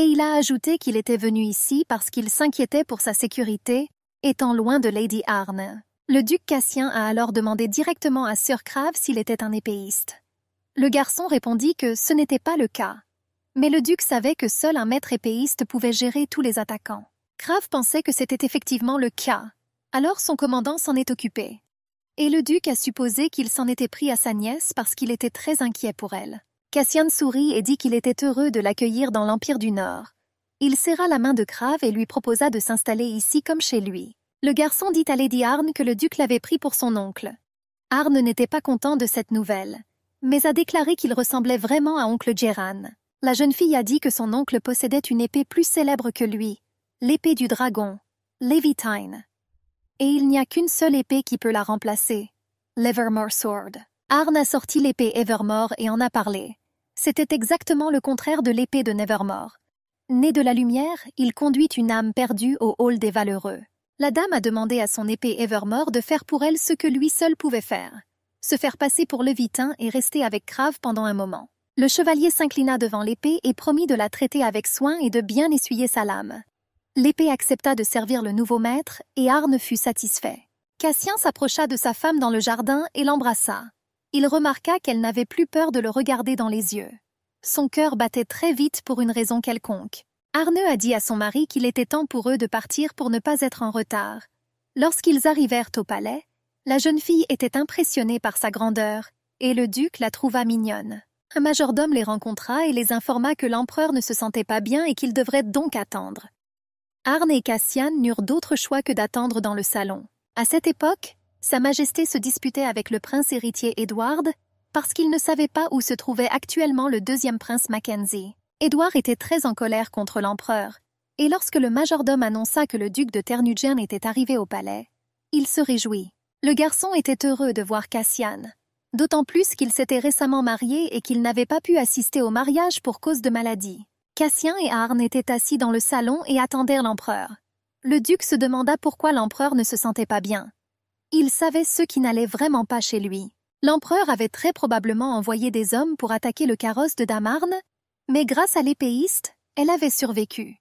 et il a ajouté qu'il était venu ici parce qu'il s'inquiétait pour sa sécurité, étant loin de Lady Arne. Le duc Cassien a alors demandé directement à Sir Crave s'il était un épéiste. Le garçon répondit que ce n'était pas le cas. Mais le duc savait que seul un maître épéiste pouvait gérer tous les attaquants. Crave pensait que c'était effectivement le cas. Alors son commandant s'en est occupé. Et le duc a supposé qu'il s'en était pris à sa nièce parce qu'il était très inquiet pour elle. Cassian sourit et dit qu'il était heureux de l'accueillir dans l'Empire du Nord. Il serra la main de Crave et lui proposa de s'installer ici comme chez lui. Le garçon dit à Lady Arne que le duc l'avait pris pour son oncle. Arne n'était pas content de cette nouvelle, mais a déclaré qu'il ressemblait vraiment à oncle Geran. La jeune fille a dit que son oncle possédait une épée plus célèbre que lui, l'épée du dragon, Levitine. Et il n'y a qu'une seule épée qui peut la remplacer, l'Evermore Sword. Arne a sorti l'épée Evermore et en a parlé. C'était exactement le contraire de l'épée de Nevermore. Né de la lumière, il conduit une âme perdue au hall des valeureux. La dame a demandé à son épée Evermore de faire pour elle ce que lui seul pouvait faire. Se faire passer pour le vitin et rester avec Crave pendant un moment. Le chevalier s'inclina devant l'épée et promit de la traiter avec soin et de bien essuyer sa lame. L'épée accepta de servir le nouveau maître, et Arne fut satisfait. Cassien s'approcha de sa femme dans le jardin et l'embrassa il remarqua qu'elle n'avait plus peur de le regarder dans les yeux. Son cœur battait très vite pour une raison quelconque. Arne a dit à son mari qu'il était temps pour eux de partir pour ne pas être en retard. Lorsqu'ils arrivèrent au palais, la jeune fille était impressionnée par sa grandeur, et le duc la trouva mignonne. Un majordome les rencontra et les informa que l'empereur ne se sentait pas bien et qu'il devrait donc attendre. Arne et Cassiane n'eurent d'autre choix que d'attendre dans le salon. À cette époque, sa Majesté se disputait avec le prince héritier Edward parce qu'il ne savait pas où se trouvait actuellement le deuxième prince Mackenzie. Edward était très en colère contre l'empereur, et lorsque le majordome annonça que le duc de ternugian était arrivé au palais, il se réjouit. Le garçon était heureux de voir Cassian, d'autant plus qu'il s'était récemment marié et qu'il n'avait pas pu assister au mariage pour cause de maladie. Cassian et Arne étaient assis dans le salon et attendaient l'empereur. Le duc se demanda pourquoi l'empereur ne se sentait pas bien. Il savait ce qui n'allait vraiment pas chez lui. L'empereur avait très probablement envoyé des hommes pour attaquer le carrosse de Damarne, mais grâce à l'épéiste, elle avait survécu.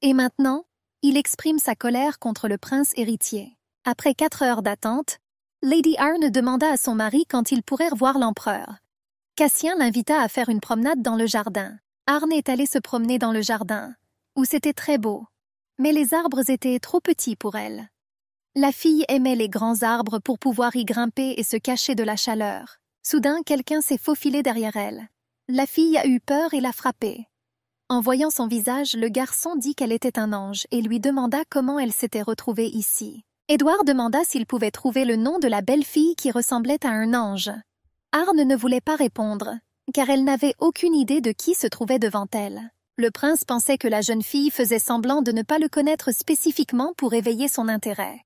Et maintenant, il exprime sa colère contre le prince héritier. Après quatre heures d'attente, Lady Arne demanda à son mari quand ils pourraient revoir l'empereur. Cassien l'invita à faire une promenade dans le jardin. Arne est allée se promener dans le jardin, où c'était très beau, mais les arbres étaient trop petits pour elle. La fille aimait les grands arbres pour pouvoir y grimper et se cacher de la chaleur. Soudain, quelqu'un s'est faufilé derrière elle. La fille a eu peur et l'a frappée. En voyant son visage, le garçon dit qu'elle était un ange et lui demanda comment elle s'était retrouvée ici. Édouard demanda s'il pouvait trouver le nom de la belle fille qui ressemblait à un ange. Arne ne voulait pas répondre, car elle n'avait aucune idée de qui se trouvait devant elle. Le prince pensait que la jeune fille faisait semblant de ne pas le connaître spécifiquement pour éveiller son intérêt.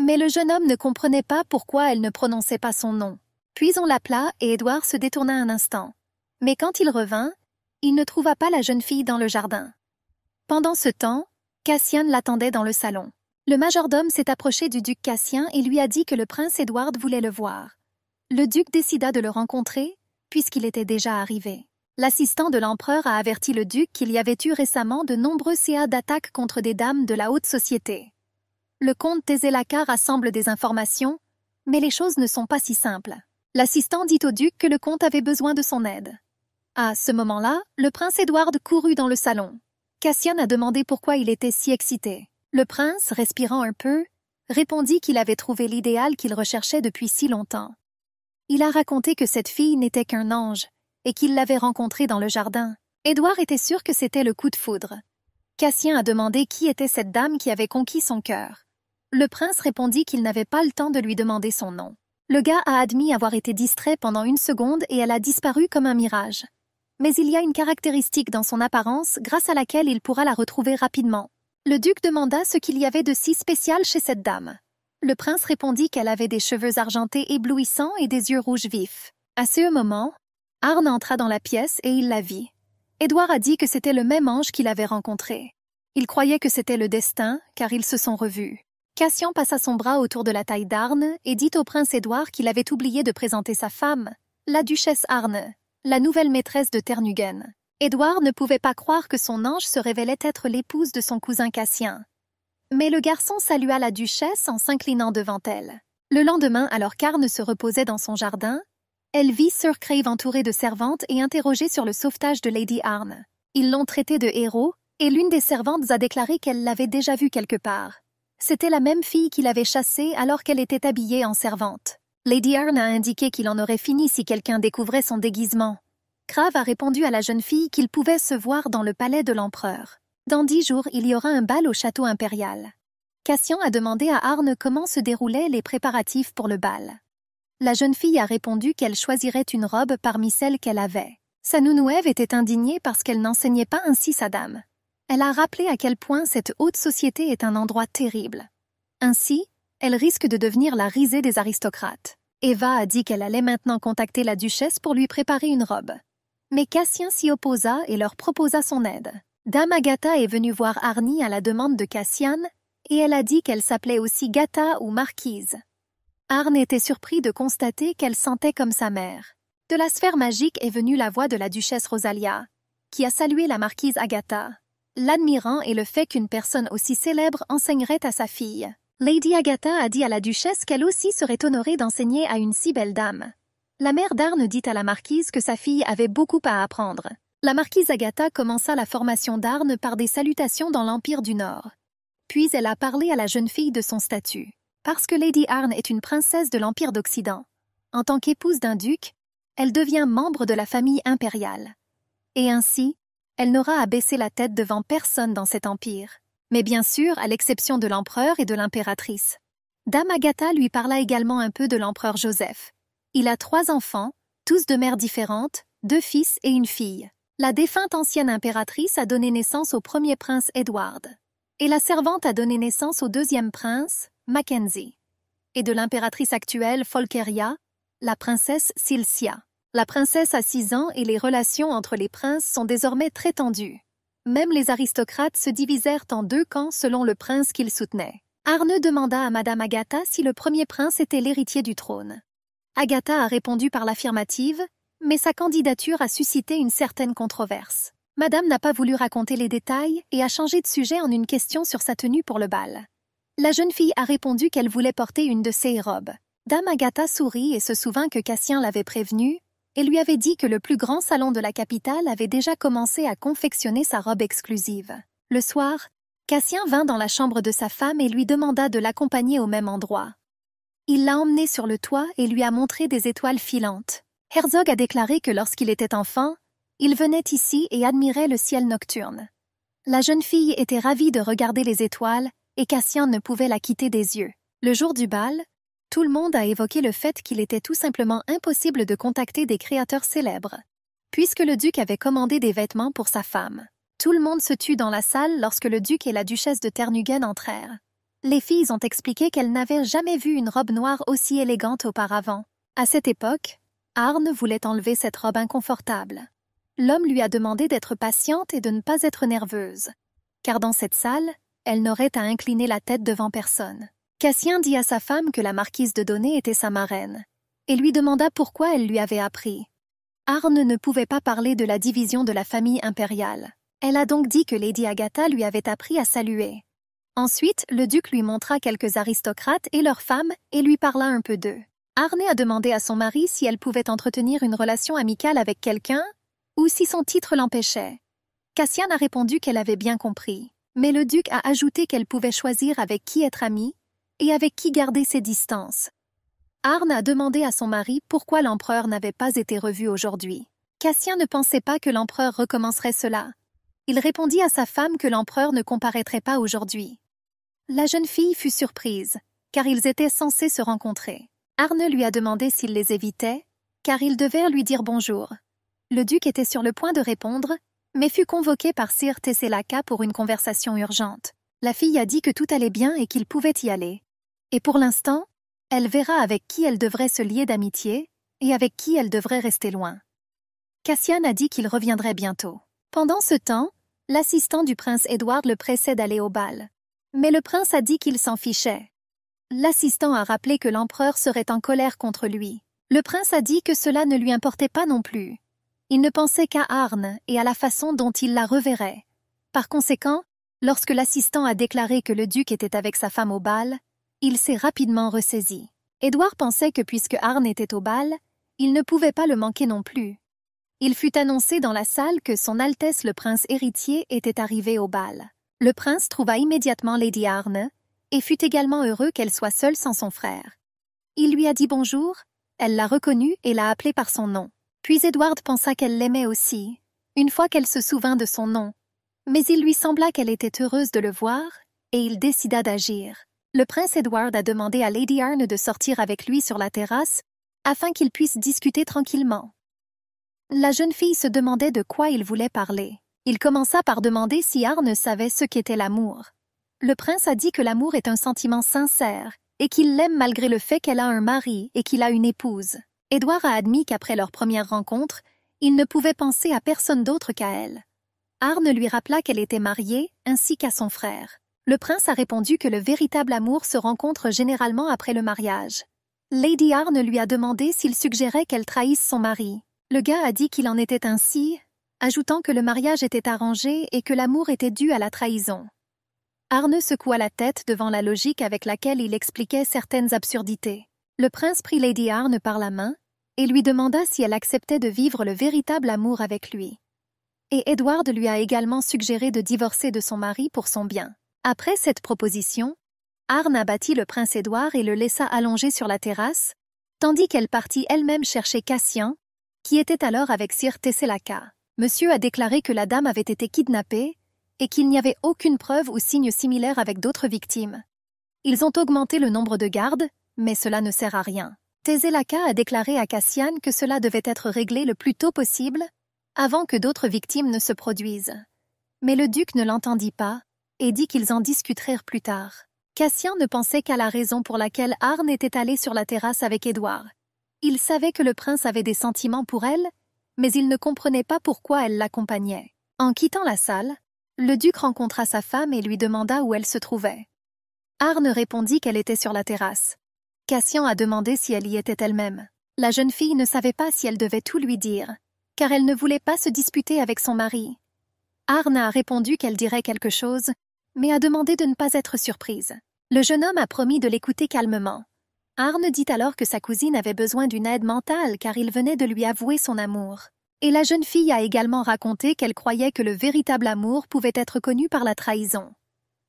Mais le jeune homme ne comprenait pas pourquoi elle ne prononçait pas son nom. Puis on l'appela et Édouard se détourna un instant. Mais quand il revint, il ne trouva pas la jeune fille dans le jardin. Pendant ce temps, Cassian l'attendait dans le salon. Le majordome s'est approché du duc Cassien et lui a dit que le prince Édouard voulait le voir. Le duc décida de le rencontrer, puisqu'il était déjà arrivé. L'assistant de l'empereur a averti le duc qu'il y avait eu récemment de nombreux CA d'attaques contre des dames de la haute société le comte Tezelaka rassemble des informations, mais les choses ne sont pas si simples. L'assistant dit au duc que le comte avait besoin de son aide. À ce moment-là, le prince Édouard courut dans le salon. Cassian a demandé pourquoi il était si excité. Le prince, respirant un peu, répondit qu'il avait trouvé l'idéal qu'il recherchait depuis si longtemps. Il a raconté que cette fille n'était qu'un ange et qu'il l'avait rencontrée dans le jardin. Édouard était sûr que c'était le coup de foudre. Cassian a demandé qui était cette dame qui avait conquis son cœur. Le prince répondit qu'il n'avait pas le temps de lui demander son nom. Le gars a admis avoir été distrait pendant une seconde et elle a disparu comme un mirage. Mais il y a une caractéristique dans son apparence grâce à laquelle il pourra la retrouver rapidement. Le duc demanda ce qu'il y avait de si spécial chez cette dame. Le prince répondit qu'elle avait des cheveux argentés éblouissants et des yeux rouges vifs. À ce moment, Arne entra dans la pièce et il la vit. Édouard a dit que c'était le même ange qu'il avait rencontré. Il croyait que c'était le destin, car ils se sont revus. Cassian passa son bras autour de la taille d'Arne et dit au prince Édouard qu'il avait oublié de présenter sa femme, la duchesse Arne, la nouvelle maîtresse de Ternugen. Édouard ne pouvait pas croire que son ange se révélait être l'épouse de son cousin Cassien. Mais le garçon salua la duchesse en s'inclinant devant elle. Le lendemain, alors qu'Arne se reposait dans son jardin, elle vit Sir Crave entouré de servantes et interrogé sur le sauvetage de Lady Arne. Ils l'ont traité de héros, et l'une des servantes a déclaré qu'elle l'avait déjà vu quelque part. C'était la même fille qu'il avait chassée alors qu'elle était habillée en servante. Lady Arne a indiqué qu'il en aurait fini si quelqu'un découvrait son déguisement. Crave a répondu à la jeune fille qu'il pouvait se voir dans le palais de l'empereur. Dans dix jours, il y aura un bal au château impérial. Cassian a demandé à Arne comment se déroulaient les préparatifs pour le bal. La jeune fille a répondu qu'elle choisirait une robe parmi celles qu'elle avait. Sa était indignée parce qu'elle n'enseignait pas ainsi sa dame elle a rappelé à quel point cette haute société est un endroit terrible. Ainsi, elle risque de devenir la risée des aristocrates. Eva a dit qu'elle allait maintenant contacter la duchesse pour lui préparer une robe. Mais Cassian s'y opposa et leur proposa son aide. Dame Agatha est venue voir Arnie à la demande de Cassian, et elle a dit qu'elle s'appelait aussi Gatha ou Marquise. Arne était surpris de constater qu'elle sentait comme sa mère. De la sphère magique est venue la voix de la duchesse Rosalia, qui a salué la marquise Agatha l'admirant et le fait qu'une personne aussi célèbre enseignerait à sa fille. Lady Agatha a dit à la duchesse qu'elle aussi serait honorée d'enseigner à une si belle dame. La mère d'Arne dit à la marquise que sa fille avait beaucoup à apprendre. La marquise Agatha commença la formation d'Arne par des salutations dans l'Empire du Nord. Puis elle a parlé à la jeune fille de son statut. Parce que Lady Arne est une princesse de l'Empire d'Occident, en tant qu'épouse d'un duc, elle devient membre de la famille impériale. Et ainsi, elle n'aura à baisser la tête devant personne dans cet empire, mais bien sûr à l'exception de l'empereur et de l'impératrice. Dame Agatha lui parla également un peu de l'empereur Joseph. Il a trois enfants, tous de mères différentes, deux fils et une fille. La défunte ancienne impératrice a donné naissance au premier prince Edward, et la servante a donné naissance au deuxième prince, Mackenzie, et de l'impératrice actuelle Folkeria, la princesse Silcia. La princesse a six ans et les relations entre les princes sont désormais très tendues. Même les aristocrates se divisèrent en deux camps selon le prince qu'ils soutenaient. Arneux demanda à Madame Agatha si le premier prince était l'héritier du trône. Agatha a répondu par l'affirmative, mais sa candidature a suscité une certaine controverse. Madame n'a pas voulu raconter les détails et a changé de sujet en une question sur sa tenue pour le bal. La jeune fille a répondu qu'elle voulait porter une de ses robes. Dame Agatha sourit et se souvint que Cassien l'avait prévenue, et lui avait dit que le plus grand salon de la capitale avait déjà commencé à confectionner sa robe exclusive. Le soir, Cassien vint dans la chambre de sa femme et lui demanda de l'accompagner au même endroit. Il l'a emmenée sur le toit et lui a montré des étoiles filantes. Herzog a déclaré que lorsqu'il était enfant, il venait ici et admirait le ciel nocturne. La jeune fille était ravie de regarder les étoiles, et Cassien ne pouvait la quitter des yeux. Le jour du bal, tout le monde a évoqué le fait qu'il était tout simplement impossible de contacter des créateurs célèbres, puisque le duc avait commandé des vêtements pour sa femme. Tout le monde se tut dans la salle lorsque le duc et la duchesse de Ternugen entrèrent. Les filles ont expliqué qu'elles n'avaient jamais vu une robe noire aussi élégante auparavant. À cette époque, Arne voulait enlever cette robe inconfortable. L'homme lui a demandé d'être patiente et de ne pas être nerveuse, car dans cette salle, elle n'aurait à incliner la tête devant personne. Cassien dit à sa femme que la marquise de Donnay était sa marraine, et lui demanda pourquoi elle lui avait appris. Arne ne pouvait pas parler de la division de la famille impériale. Elle a donc dit que Lady Agatha lui avait appris à saluer. Ensuite, le duc lui montra quelques aristocrates et leurs femmes et lui parla un peu d'eux. Arne a demandé à son mari si elle pouvait entretenir une relation amicale avec quelqu'un ou si son titre l'empêchait. Cassian a répondu qu'elle avait bien compris, mais le duc a ajouté qu'elle pouvait choisir avec qui être amie et avec qui garder ses distances. Arne a demandé à son mari pourquoi l'empereur n'avait pas été revu aujourd'hui. Cassien ne pensait pas que l'empereur recommencerait cela. Il répondit à sa femme que l'empereur ne comparaîtrait pas aujourd'hui. La jeune fille fut surprise, car ils étaient censés se rencontrer. Arne lui a demandé s'il les évitait, car ils devaient lui dire bonjour. Le duc était sur le point de répondre, mais fut convoqué par Sir Tesselaka pour une conversation urgente. La fille a dit que tout allait bien et qu'il pouvait y aller. Et pour l'instant, elle verra avec qui elle devrait se lier d'amitié et avec qui elle devrait rester loin. Cassian a dit qu'il reviendrait bientôt. Pendant ce temps, l'assistant du prince Edward le pressait d'aller au bal. Mais le prince a dit qu'il s'en fichait. L'assistant a rappelé que l'empereur serait en colère contre lui. Le prince a dit que cela ne lui importait pas non plus. Il ne pensait qu'à Arne et à la façon dont il la reverrait. Par conséquent, lorsque l'assistant a déclaré que le duc était avec sa femme au bal, il s'est rapidement ressaisi. Édouard pensait que puisque Arne était au bal, il ne pouvait pas le manquer non plus. Il fut annoncé dans la salle que Son Altesse le prince héritier était arrivé au bal. Le prince trouva immédiatement Lady Arne, et fut également heureux qu'elle soit seule sans son frère. Il lui a dit bonjour, elle l'a reconnu et l'a appelé par son nom. Puis Edward pensa qu'elle l'aimait aussi, une fois qu'elle se souvint de son nom. Mais il lui sembla qu'elle était heureuse de le voir, et il décida d'agir le prince Edward a demandé à Lady Arne de sortir avec lui sur la terrasse afin qu'ils puissent discuter tranquillement. La jeune fille se demandait de quoi il voulait parler. Il commença par demander si Arne savait ce qu'était l'amour. Le prince a dit que l'amour est un sentiment sincère et qu'il l'aime malgré le fait qu'elle a un mari et qu'il a une épouse. Edward a admis qu'après leur première rencontre, il ne pouvait penser à personne d'autre qu'à elle. Arne lui rappela qu'elle était mariée ainsi qu'à son frère. Le prince a répondu que le véritable amour se rencontre généralement après le mariage. Lady Arne lui a demandé s'il suggérait qu'elle trahisse son mari. Le gars a dit qu'il en était ainsi, ajoutant que le mariage était arrangé et que l'amour était dû à la trahison. Arne secoua la tête devant la logique avec laquelle il expliquait certaines absurdités. Le prince prit Lady Arne par la main et lui demanda si elle acceptait de vivre le véritable amour avec lui. Et Edward lui a également suggéré de divorcer de son mari pour son bien. Après cette proposition, Arne abattit le prince Édouard et le laissa allongé sur la terrasse, tandis qu'elle partit elle-même chercher Cassian, qui était alors avec Sir Tesselaka. Monsieur a déclaré que la dame avait été kidnappée et qu'il n'y avait aucune preuve ou signe similaire avec d'autres victimes. Ils ont augmenté le nombre de gardes, mais cela ne sert à rien. Tesselaka a déclaré à Cassian que cela devait être réglé le plus tôt possible, avant que d'autres victimes ne se produisent. Mais le duc ne l'entendit pas, et dit qu'ils en discuteraient plus tard. Cassian ne pensait qu'à la raison pour laquelle Arne était allé sur la terrasse avec Édouard. Il savait que le prince avait des sentiments pour elle, mais il ne comprenait pas pourquoi elle l'accompagnait. En quittant la salle, le duc rencontra sa femme et lui demanda où elle se trouvait. Arne répondit qu'elle était sur la terrasse. Cassian a demandé si elle y était elle-même. La jeune fille ne savait pas si elle devait tout lui dire, car elle ne voulait pas se disputer avec son mari. Arne a répondu qu'elle dirait quelque chose, mais a demandé de ne pas être surprise. Le jeune homme a promis de l'écouter calmement. Arne dit alors que sa cousine avait besoin d'une aide mentale car il venait de lui avouer son amour. Et la jeune fille a également raconté qu'elle croyait que le véritable amour pouvait être connu par la trahison.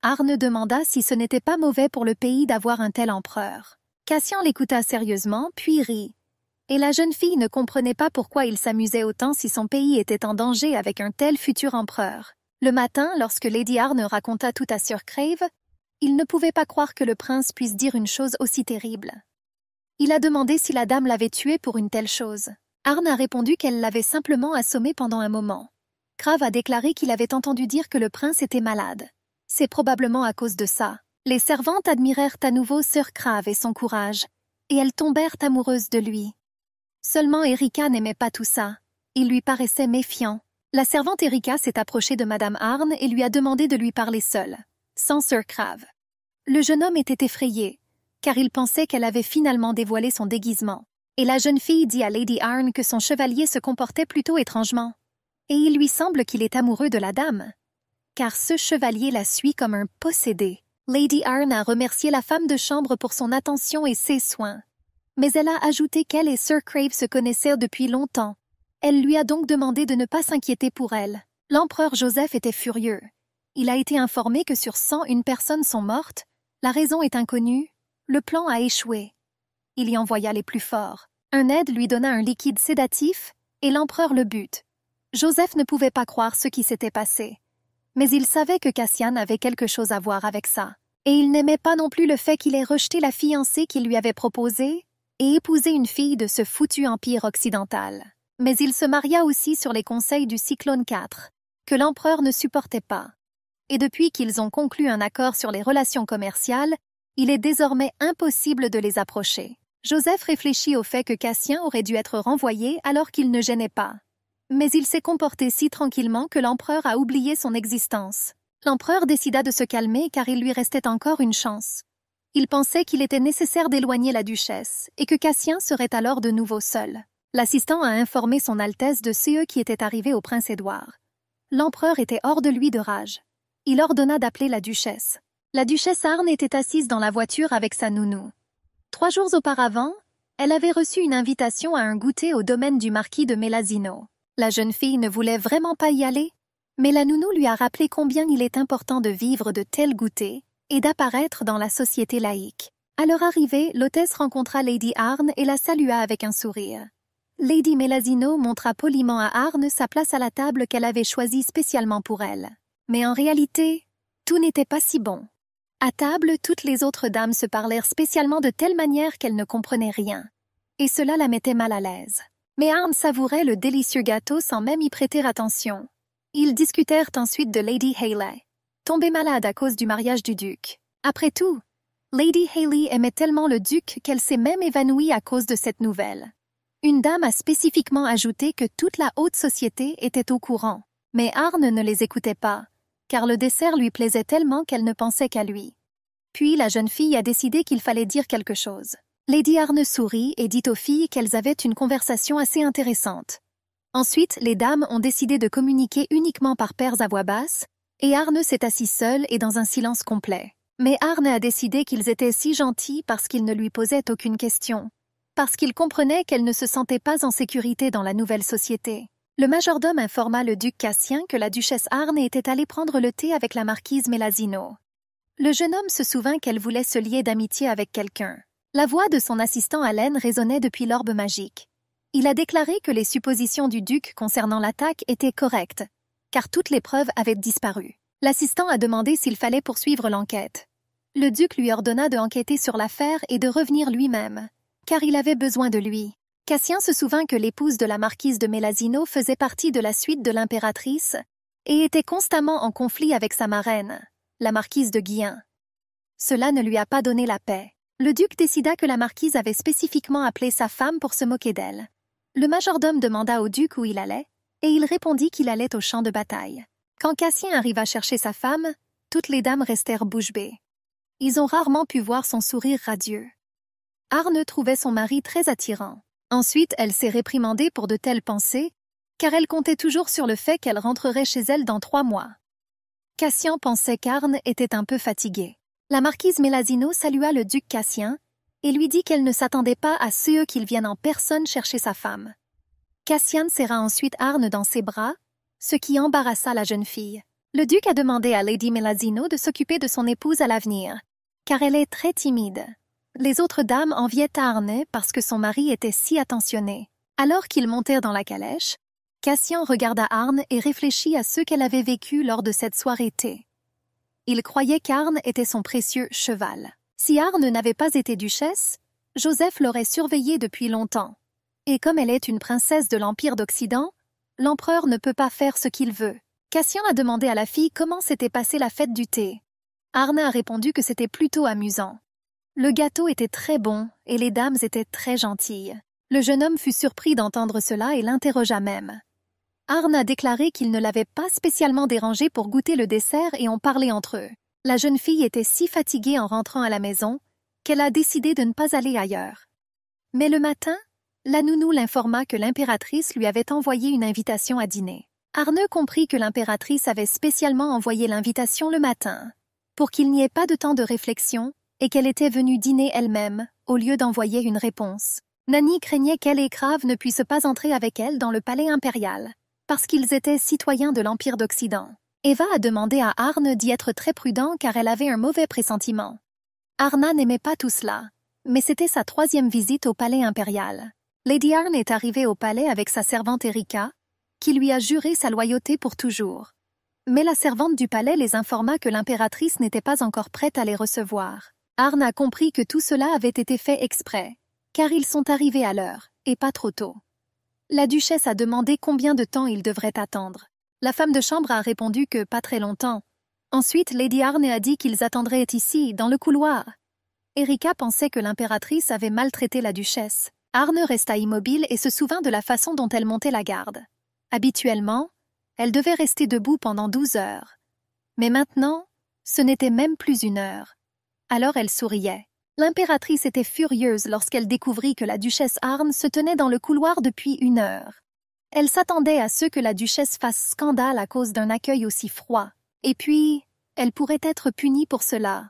Arne demanda si ce n'était pas mauvais pour le pays d'avoir un tel empereur. Cassian l'écouta sérieusement, puis rit. Et la jeune fille ne comprenait pas pourquoi il s'amusait autant si son pays était en danger avec un tel futur empereur. Le matin, lorsque Lady Arne raconta tout à Sir Crave, il ne pouvait pas croire que le prince puisse dire une chose aussi terrible. Il a demandé si la dame l'avait tué pour une telle chose. Arne a répondu qu'elle l'avait simplement assommé pendant un moment. Crave a déclaré qu'il avait entendu dire que le prince était malade. C'est probablement à cause de ça. Les servantes admirèrent à nouveau Sir Crave et son courage, et elles tombèrent amoureuses de lui. Seulement Erika n'aimait pas tout ça. Il lui paraissait méfiant, la servante Erika s'est approchée de Madame Arne et lui a demandé de lui parler seule, sans Sir Crave. Le jeune homme était effrayé, car il pensait qu'elle avait finalement dévoilé son déguisement, et la jeune fille dit à Lady Arne que son chevalier se comportait plutôt étrangement. Et il lui semble qu'il est amoureux de la dame, car ce chevalier la suit comme un possédé. Lady Arne a remercié la femme de chambre pour son attention et ses soins. Mais elle a ajouté qu'elle et Sir Crave se connaissaient depuis longtemps elle lui a donc demandé de ne pas s'inquiéter pour elle. L'empereur Joseph était furieux. Il a été informé que sur cent, une personne sont mortes, la raison est inconnue, le plan a échoué. Il y envoya les plus forts. Un aide lui donna un liquide sédatif et l'empereur le but. Joseph ne pouvait pas croire ce qui s'était passé. Mais il savait que Cassian avait quelque chose à voir avec ça. Et il n'aimait pas non plus le fait qu'il ait rejeté la fiancée qu'il lui avait proposée et épousé une fille de ce foutu empire occidental. Mais il se maria aussi sur les conseils du cyclone IV, que l'empereur ne supportait pas. Et depuis qu'ils ont conclu un accord sur les relations commerciales, il est désormais impossible de les approcher. Joseph réfléchit au fait que Cassien aurait dû être renvoyé alors qu'il ne gênait pas. Mais il s'est comporté si tranquillement que l'empereur a oublié son existence. L'empereur décida de se calmer car il lui restait encore une chance. Il pensait qu'il était nécessaire d'éloigner la duchesse et que Cassien serait alors de nouveau seul. L'assistant a informé Son Altesse de ce qui était arrivés au prince Édouard. L'empereur était hors de lui de rage. Il ordonna d'appeler la duchesse. La duchesse Arne était assise dans la voiture avec sa nounou. Trois jours auparavant, elle avait reçu une invitation à un goûter au domaine du marquis de Melasino. La jeune fille ne voulait vraiment pas y aller, mais la nounou lui a rappelé combien il est important de vivre de tels goûters et d'apparaître dans la société laïque. À leur arrivée, l'hôtesse rencontra Lady Arne et la salua avec un sourire. Lady Melasino montra poliment à Arne sa place à la table qu'elle avait choisie spécialement pour elle. Mais en réalité, tout n'était pas si bon. À table, toutes les autres dames se parlèrent spécialement de telle manière qu'elles ne comprenaient rien. Et cela la mettait mal à l'aise. Mais Arne savourait le délicieux gâteau sans même y prêter attention. Ils discutèrent ensuite de Lady Hayley, tombée malade à cause du mariage du duc. Après tout, Lady Hayley aimait tellement le duc qu'elle s'est même évanouie à cause de cette nouvelle. Une dame a spécifiquement ajouté que toute la haute société était au courant, mais Arne ne les écoutait pas, car le dessert lui plaisait tellement qu'elle ne pensait qu'à lui. Puis la jeune fille a décidé qu'il fallait dire quelque chose. Lady Arne sourit et dit aux filles qu'elles avaient une conversation assez intéressante. Ensuite, les dames ont décidé de communiquer uniquement par paires à voix basse, et Arne s'est assis seul et dans un silence complet. Mais Arne a décidé qu'ils étaient si gentils parce qu'ils ne lui posaient aucune question, parce qu'il comprenait qu'elle ne se sentait pas en sécurité dans la nouvelle société. Le majordome informa le duc Cassien que la duchesse Arne était allée prendre le thé avec la marquise Melasino. Le jeune homme se souvint qu'elle voulait se lier d'amitié avec quelqu'un. La voix de son assistant Allen résonnait depuis l'orbe magique. Il a déclaré que les suppositions du duc concernant l'attaque étaient correctes, car toutes les preuves avaient disparu. L'assistant a demandé s'il fallait poursuivre l'enquête. Le duc lui ordonna de enquêter sur l'affaire et de revenir lui-même car il avait besoin de lui. Cassien se souvint que l'épouse de la marquise de Melasino faisait partie de la suite de l'impératrice et était constamment en conflit avec sa marraine, la marquise de Guyen. Cela ne lui a pas donné la paix. Le duc décida que la marquise avait spécifiquement appelé sa femme pour se moquer d'elle. Le majordome demanda au duc où il allait, et il répondit qu'il allait au champ de bataille. Quand Cassien arriva chercher sa femme, toutes les dames restèrent bouche bée. Ils ont rarement pu voir son sourire radieux. Arne trouvait son mari très attirant. Ensuite, elle s'est réprimandée pour de telles pensées, car elle comptait toujours sur le fait qu'elle rentrerait chez elle dans trois mois. Cassian pensait qu'Arne était un peu fatiguée. La marquise Mélasino salua le duc Cassian et lui dit qu'elle ne s'attendait pas à ceux qu'il vienne en personne chercher sa femme. Cassian serra ensuite Arne dans ses bras, ce qui embarrassa la jeune fille. Le duc a demandé à Lady Mélasino de s'occuper de son épouse à l'avenir, car elle est très timide. Les autres dames enviaient Arnais parce que son mari était si attentionné. Alors qu'ils montèrent dans la calèche, Cassian regarda Arne et réfléchit à ce qu'elle avait vécu lors de cette soirée thé. Il croyait qu'Arne était son précieux cheval. Si Arne n'avait pas été duchesse, Joseph l'aurait surveillée depuis longtemps. Et comme elle est une princesse de l'Empire d'Occident, l'empereur ne peut pas faire ce qu'il veut. Cassian a demandé à la fille comment s'était passée la fête du thé. Arne a répondu que c'était plutôt amusant. Le gâteau était très bon et les dames étaient très gentilles. Le jeune homme fut surpris d'entendre cela et l'interrogea même. Arne a déclaré qu'il ne l'avait pas spécialement dérangé pour goûter le dessert et en parler entre eux. La jeune fille était si fatiguée en rentrant à la maison qu'elle a décidé de ne pas aller ailleurs. Mais le matin, la nounou l'informa que l'impératrice lui avait envoyé une invitation à dîner. Arne comprit que l'impératrice avait spécialement envoyé l'invitation le matin. Pour qu'il n'y ait pas de temps de réflexion, et qu'elle était venue dîner elle-même, au lieu d'envoyer une réponse. Nanny craignait qu'elle et Crave ne puissent pas entrer avec elle dans le palais impérial, parce qu'ils étaient citoyens de l'Empire d'Occident. Eva a demandé à Arne d'y être très prudent car elle avait un mauvais pressentiment. Arna n'aimait pas tout cela, mais c'était sa troisième visite au palais impérial. Lady Arne est arrivée au palais avec sa servante Erika, qui lui a juré sa loyauté pour toujours. Mais la servante du palais les informa que l'impératrice n'était pas encore prête à les recevoir. Arne a compris que tout cela avait été fait exprès, car ils sont arrivés à l'heure, et pas trop tôt. La duchesse a demandé combien de temps ils devraient attendre. La femme de chambre a répondu que pas très longtemps. Ensuite, Lady Arne a dit qu'ils attendraient ici, dans le couloir. Erika pensait que l'impératrice avait maltraité la duchesse. Arne resta immobile et se souvint de la façon dont elle montait la garde. Habituellement, elle devait rester debout pendant douze heures. Mais maintenant, ce n'était même plus une heure. Alors elle souriait. L'impératrice était furieuse lorsqu'elle découvrit que la duchesse Arne se tenait dans le couloir depuis une heure. Elle s'attendait à ce que la duchesse fasse scandale à cause d'un accueil aussi froid. Et puis, elle pourrait être punie pour cela.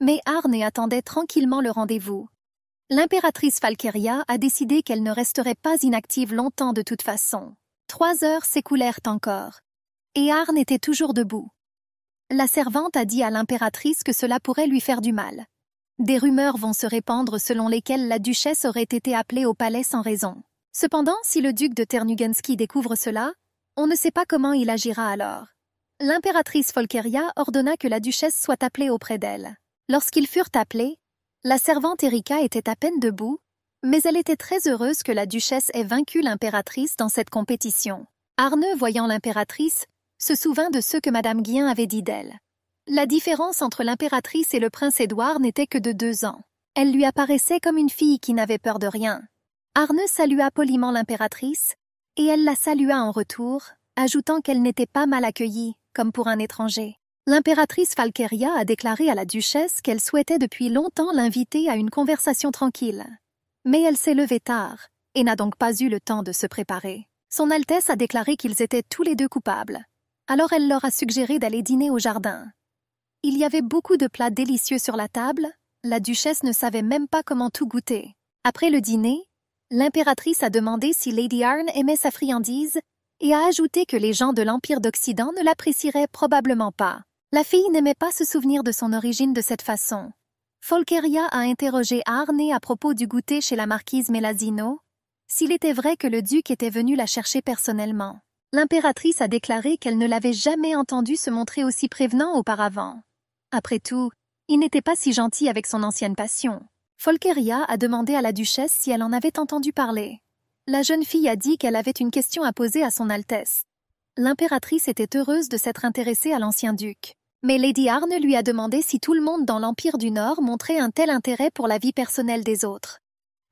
Mais Arne attendait tranquillement le rendez-vous. L'impératrice Falqueria a décidé qu'elle ne resterait pas inactive longtemps de toute façon. Trois heures s'écoulèrent encore. Et Arne était toujours debout. La servante a dit à l'impératrice que cela pourrait lui faire du mal. Des rumeurs vont se répandre selon lesquelles la duchesse aurait été appelée au palais sans raison. Cependant, si le duc de Ternugenski découvre cela, on ne sait pas comment il agira alors. L'impératrice Folkeria ordonna que la duchesse soit appelée auprès d'elle. Lorsqu'ils furent appelés, la servante Erika était à peine debout, mais elle était très heureuse que la duchesse ait vaincu l'impératrice dans cette compétition. Arneux, voyant l'impératrice, se souvint de ce que Madame Guien avait dit d'elle. La différence entre l'impératrice et le prince Édouard n'était que de deux ans. Elle lui apparaissait comme une fille qui n'avait peur de rien. Arne salua poliment l'impératrice, et elle la salua en retour, ajoutant qu'elle n'était pas mal accueillie, comme pour un étranger. L'impératrice Falqueria a déclaré à la duchesse qu'elle souhaitait depuis longtemps l'inviter à une conversation tranquille. Mais elle s'est levée tard, et n'a donc pas eu le temps de se préparer. Son Altesse a déclaré qu'ils étaient tous les deux coupables, alors elle leur a suggéré d'aller dîner au jardin. Il y avait beaucoup de plats délicieux sur la table, la duchesse ne savait même pas comment tout goûter. Après le dîner, l'impératrice a demandé si Lady Arne aimait sa friandise et a ajouté que les gens de l'Empire d'Occident ne l'apprécieraient probablement pas. La fille n'aimait pas se souvenir de son origine de cette façon. Folkeria a interrogé Arne à propos du goûter chez la marquise Melasino, s'il était vrai que le duc était venu la chercher personnellement. L'impératrice a déclaré qu'elle ne l'avait jamais entendu se montrer aussi prévenant auparavant. Après tout, il n'était pas si gentil avec son ancienne passion. Folkeria a demandé à la duchesse si elle en avait entendu parler. La jeune fille a dit qu'elle avait une question à poser à son Altesse. L'impératrice était heureuse de s'être intéressée à l'ancien duc. Mais Lady Arne lui a demandé si tout le monde dans l'Empire du Nord montrait un tel intérêt pour la vie personnelle des autres.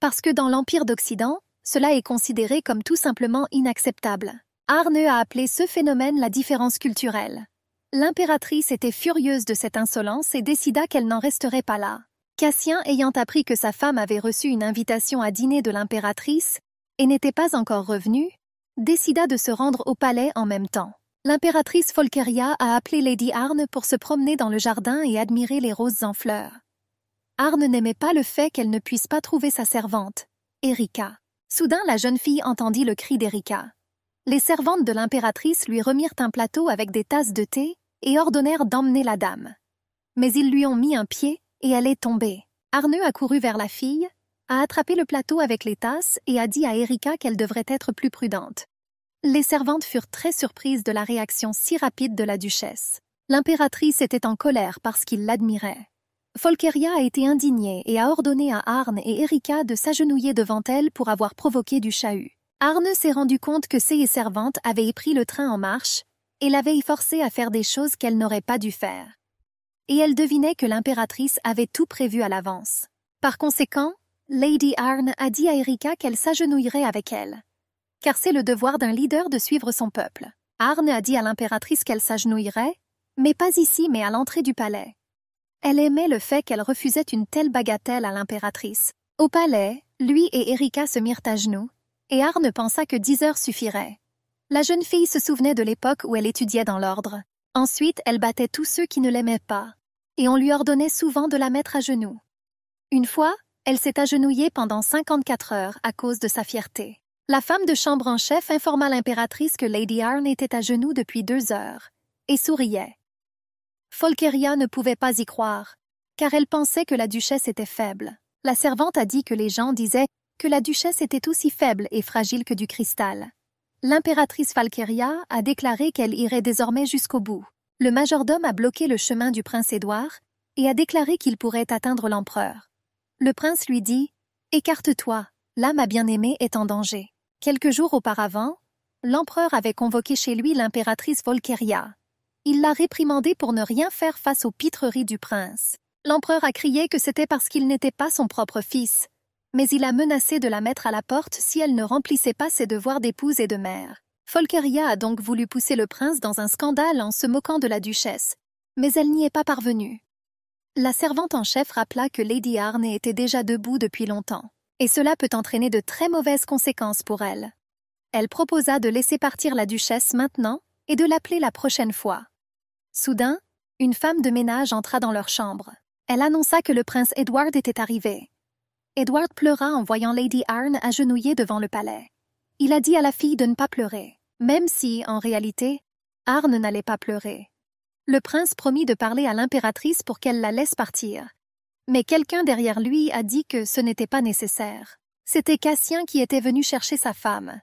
Parce que dans l'Empire d'Occident, cela est considéré comme tout simplement inacceptable. Arne a appelé ce phénomène la différence culturelle. L'impératrice était furieuse de cette insolence et décida qu'elle n'en resterait pas là. Cassien ayant appris que sa femme avait reçu une invitation à dîner de l'impératrice et n'était pas encore revenue, décida de se rendre au palais en même temps. L'impératrice Folkeria a appelé Lady Arne pour se promener dans le jardin et admirer les roses en fleurs. Arne n'aimait pas le fait qu'elle ne puisse pas trouver sa servante, Erika. Soudain la jeune fille entendit le cri d'Erika les servantes de l'impératrice lui remirent un plateau avec des tasses de thé et ordonnèrent d'emmener la dame. Mais ils lui ont mis un pied et elle est tombée. Arneux a couru vers la fille, a attrapé le plateau avec les tasses et a dit à Erika qu'elle devrait être plus prudente. Les servantes furent très surprises de la réaction si rapide de la duchesse. L'impératrice était en colère parce qu'il l'admirait. Folkeria a été indignée et a ordonné à Arne et Erika de s'agenouiller devant elle pour avoir provoqué du chahut. Arne s'est rendu compte que ses servantes avaient pris le train en marche et l'avaient forcée à faire des choses qu'elle n'aurait pas dû faire. Et elle devinait que l'impératrice avait tout prévu à l'avance. Par conséquent, Lady Arne a dit à Erika qu'elle s'agenouillerait avec elle. Car c'est le devoir d'un leader de suivre son peuple. Arne a dit à l'impératrice qu'elle s'agenouillerait, mais pas ici mais à l'entrée du palais. Elle aimait le fait qu'elle refusait une telle bagatelle à l'impératrice. Au palais, lui et Erika se mirent à genoux, et Arne pensa que dix heures suffiraient. La jeune fille se souvenait de l'époque où elle étudiait dans l'ordre. Ensuite, elle battait tous ceux qui ne l'aimaient pas, et on lui ordonnait souvent de la mettre à genoux. Une fois, elle s'est agenouillée pendant 54 heures à cause de sa fierté. La femme de chambre en chef informa l'impératrice que Lady Arne était à genoux depuis deux heures, et souriait. Folkeria ne pouvait pas y croire, car elle pensait que la duchesse était faible. La servante a dit que les gens disaient que la duchesse était aussi faible et fragile que du cristal. L'impératrice Valkyria a déclaré qu'elle irait désormais jusqu'au bout. Le majordome a bloqué le chemin du prince Édouard et a déclaré qu'il pourrait atteindre l'empereur. Le prince lui dit Écarte-toi, l'âme à bien-aimée est en danger. Quelques jours auparavant, l'empereur avait convoqué chez lui l'impératrice Volkeria. Il l'a réprimandée pour ne rien faire face aux pitreries du prince. L'empereur a crié que c'était parce qu'il n'était pas son propre fils, mais il a menacé de la mettre à la porte si elle ne remplissait pas ses devoirs d'épouse et de mère. Folkeria a donc voulu pousser le prince dans un scandale en se moquant de la duchesse, mais elle n'y est pas parvenue. La servante en chef rappela que Lady Arne était déjà debout depuis longtemps, et cela peut entraîner de très mauvaises conséquences pour elle. Elle proposa de laisser partir la duchesse maintenant et de l'appeler la prochaine fois. Soudain, une femme de ménage entra dans leur chambre. Elle annonça que le prince Edward était arrivé. Edward pleura en voyant Lady Arne agenouillée devant le palais. Il a dit à la fille de ne pas pleurer, même si, en réalité, Arne n'allait pas pleurer. Le prince promit de parler à l'impératrice pour qu'elle la laisse partir. Mais quelqu'un derrière lui a dit que ce n'était pas nécessaire. C'était Cassien qui était venu chercher sa femme.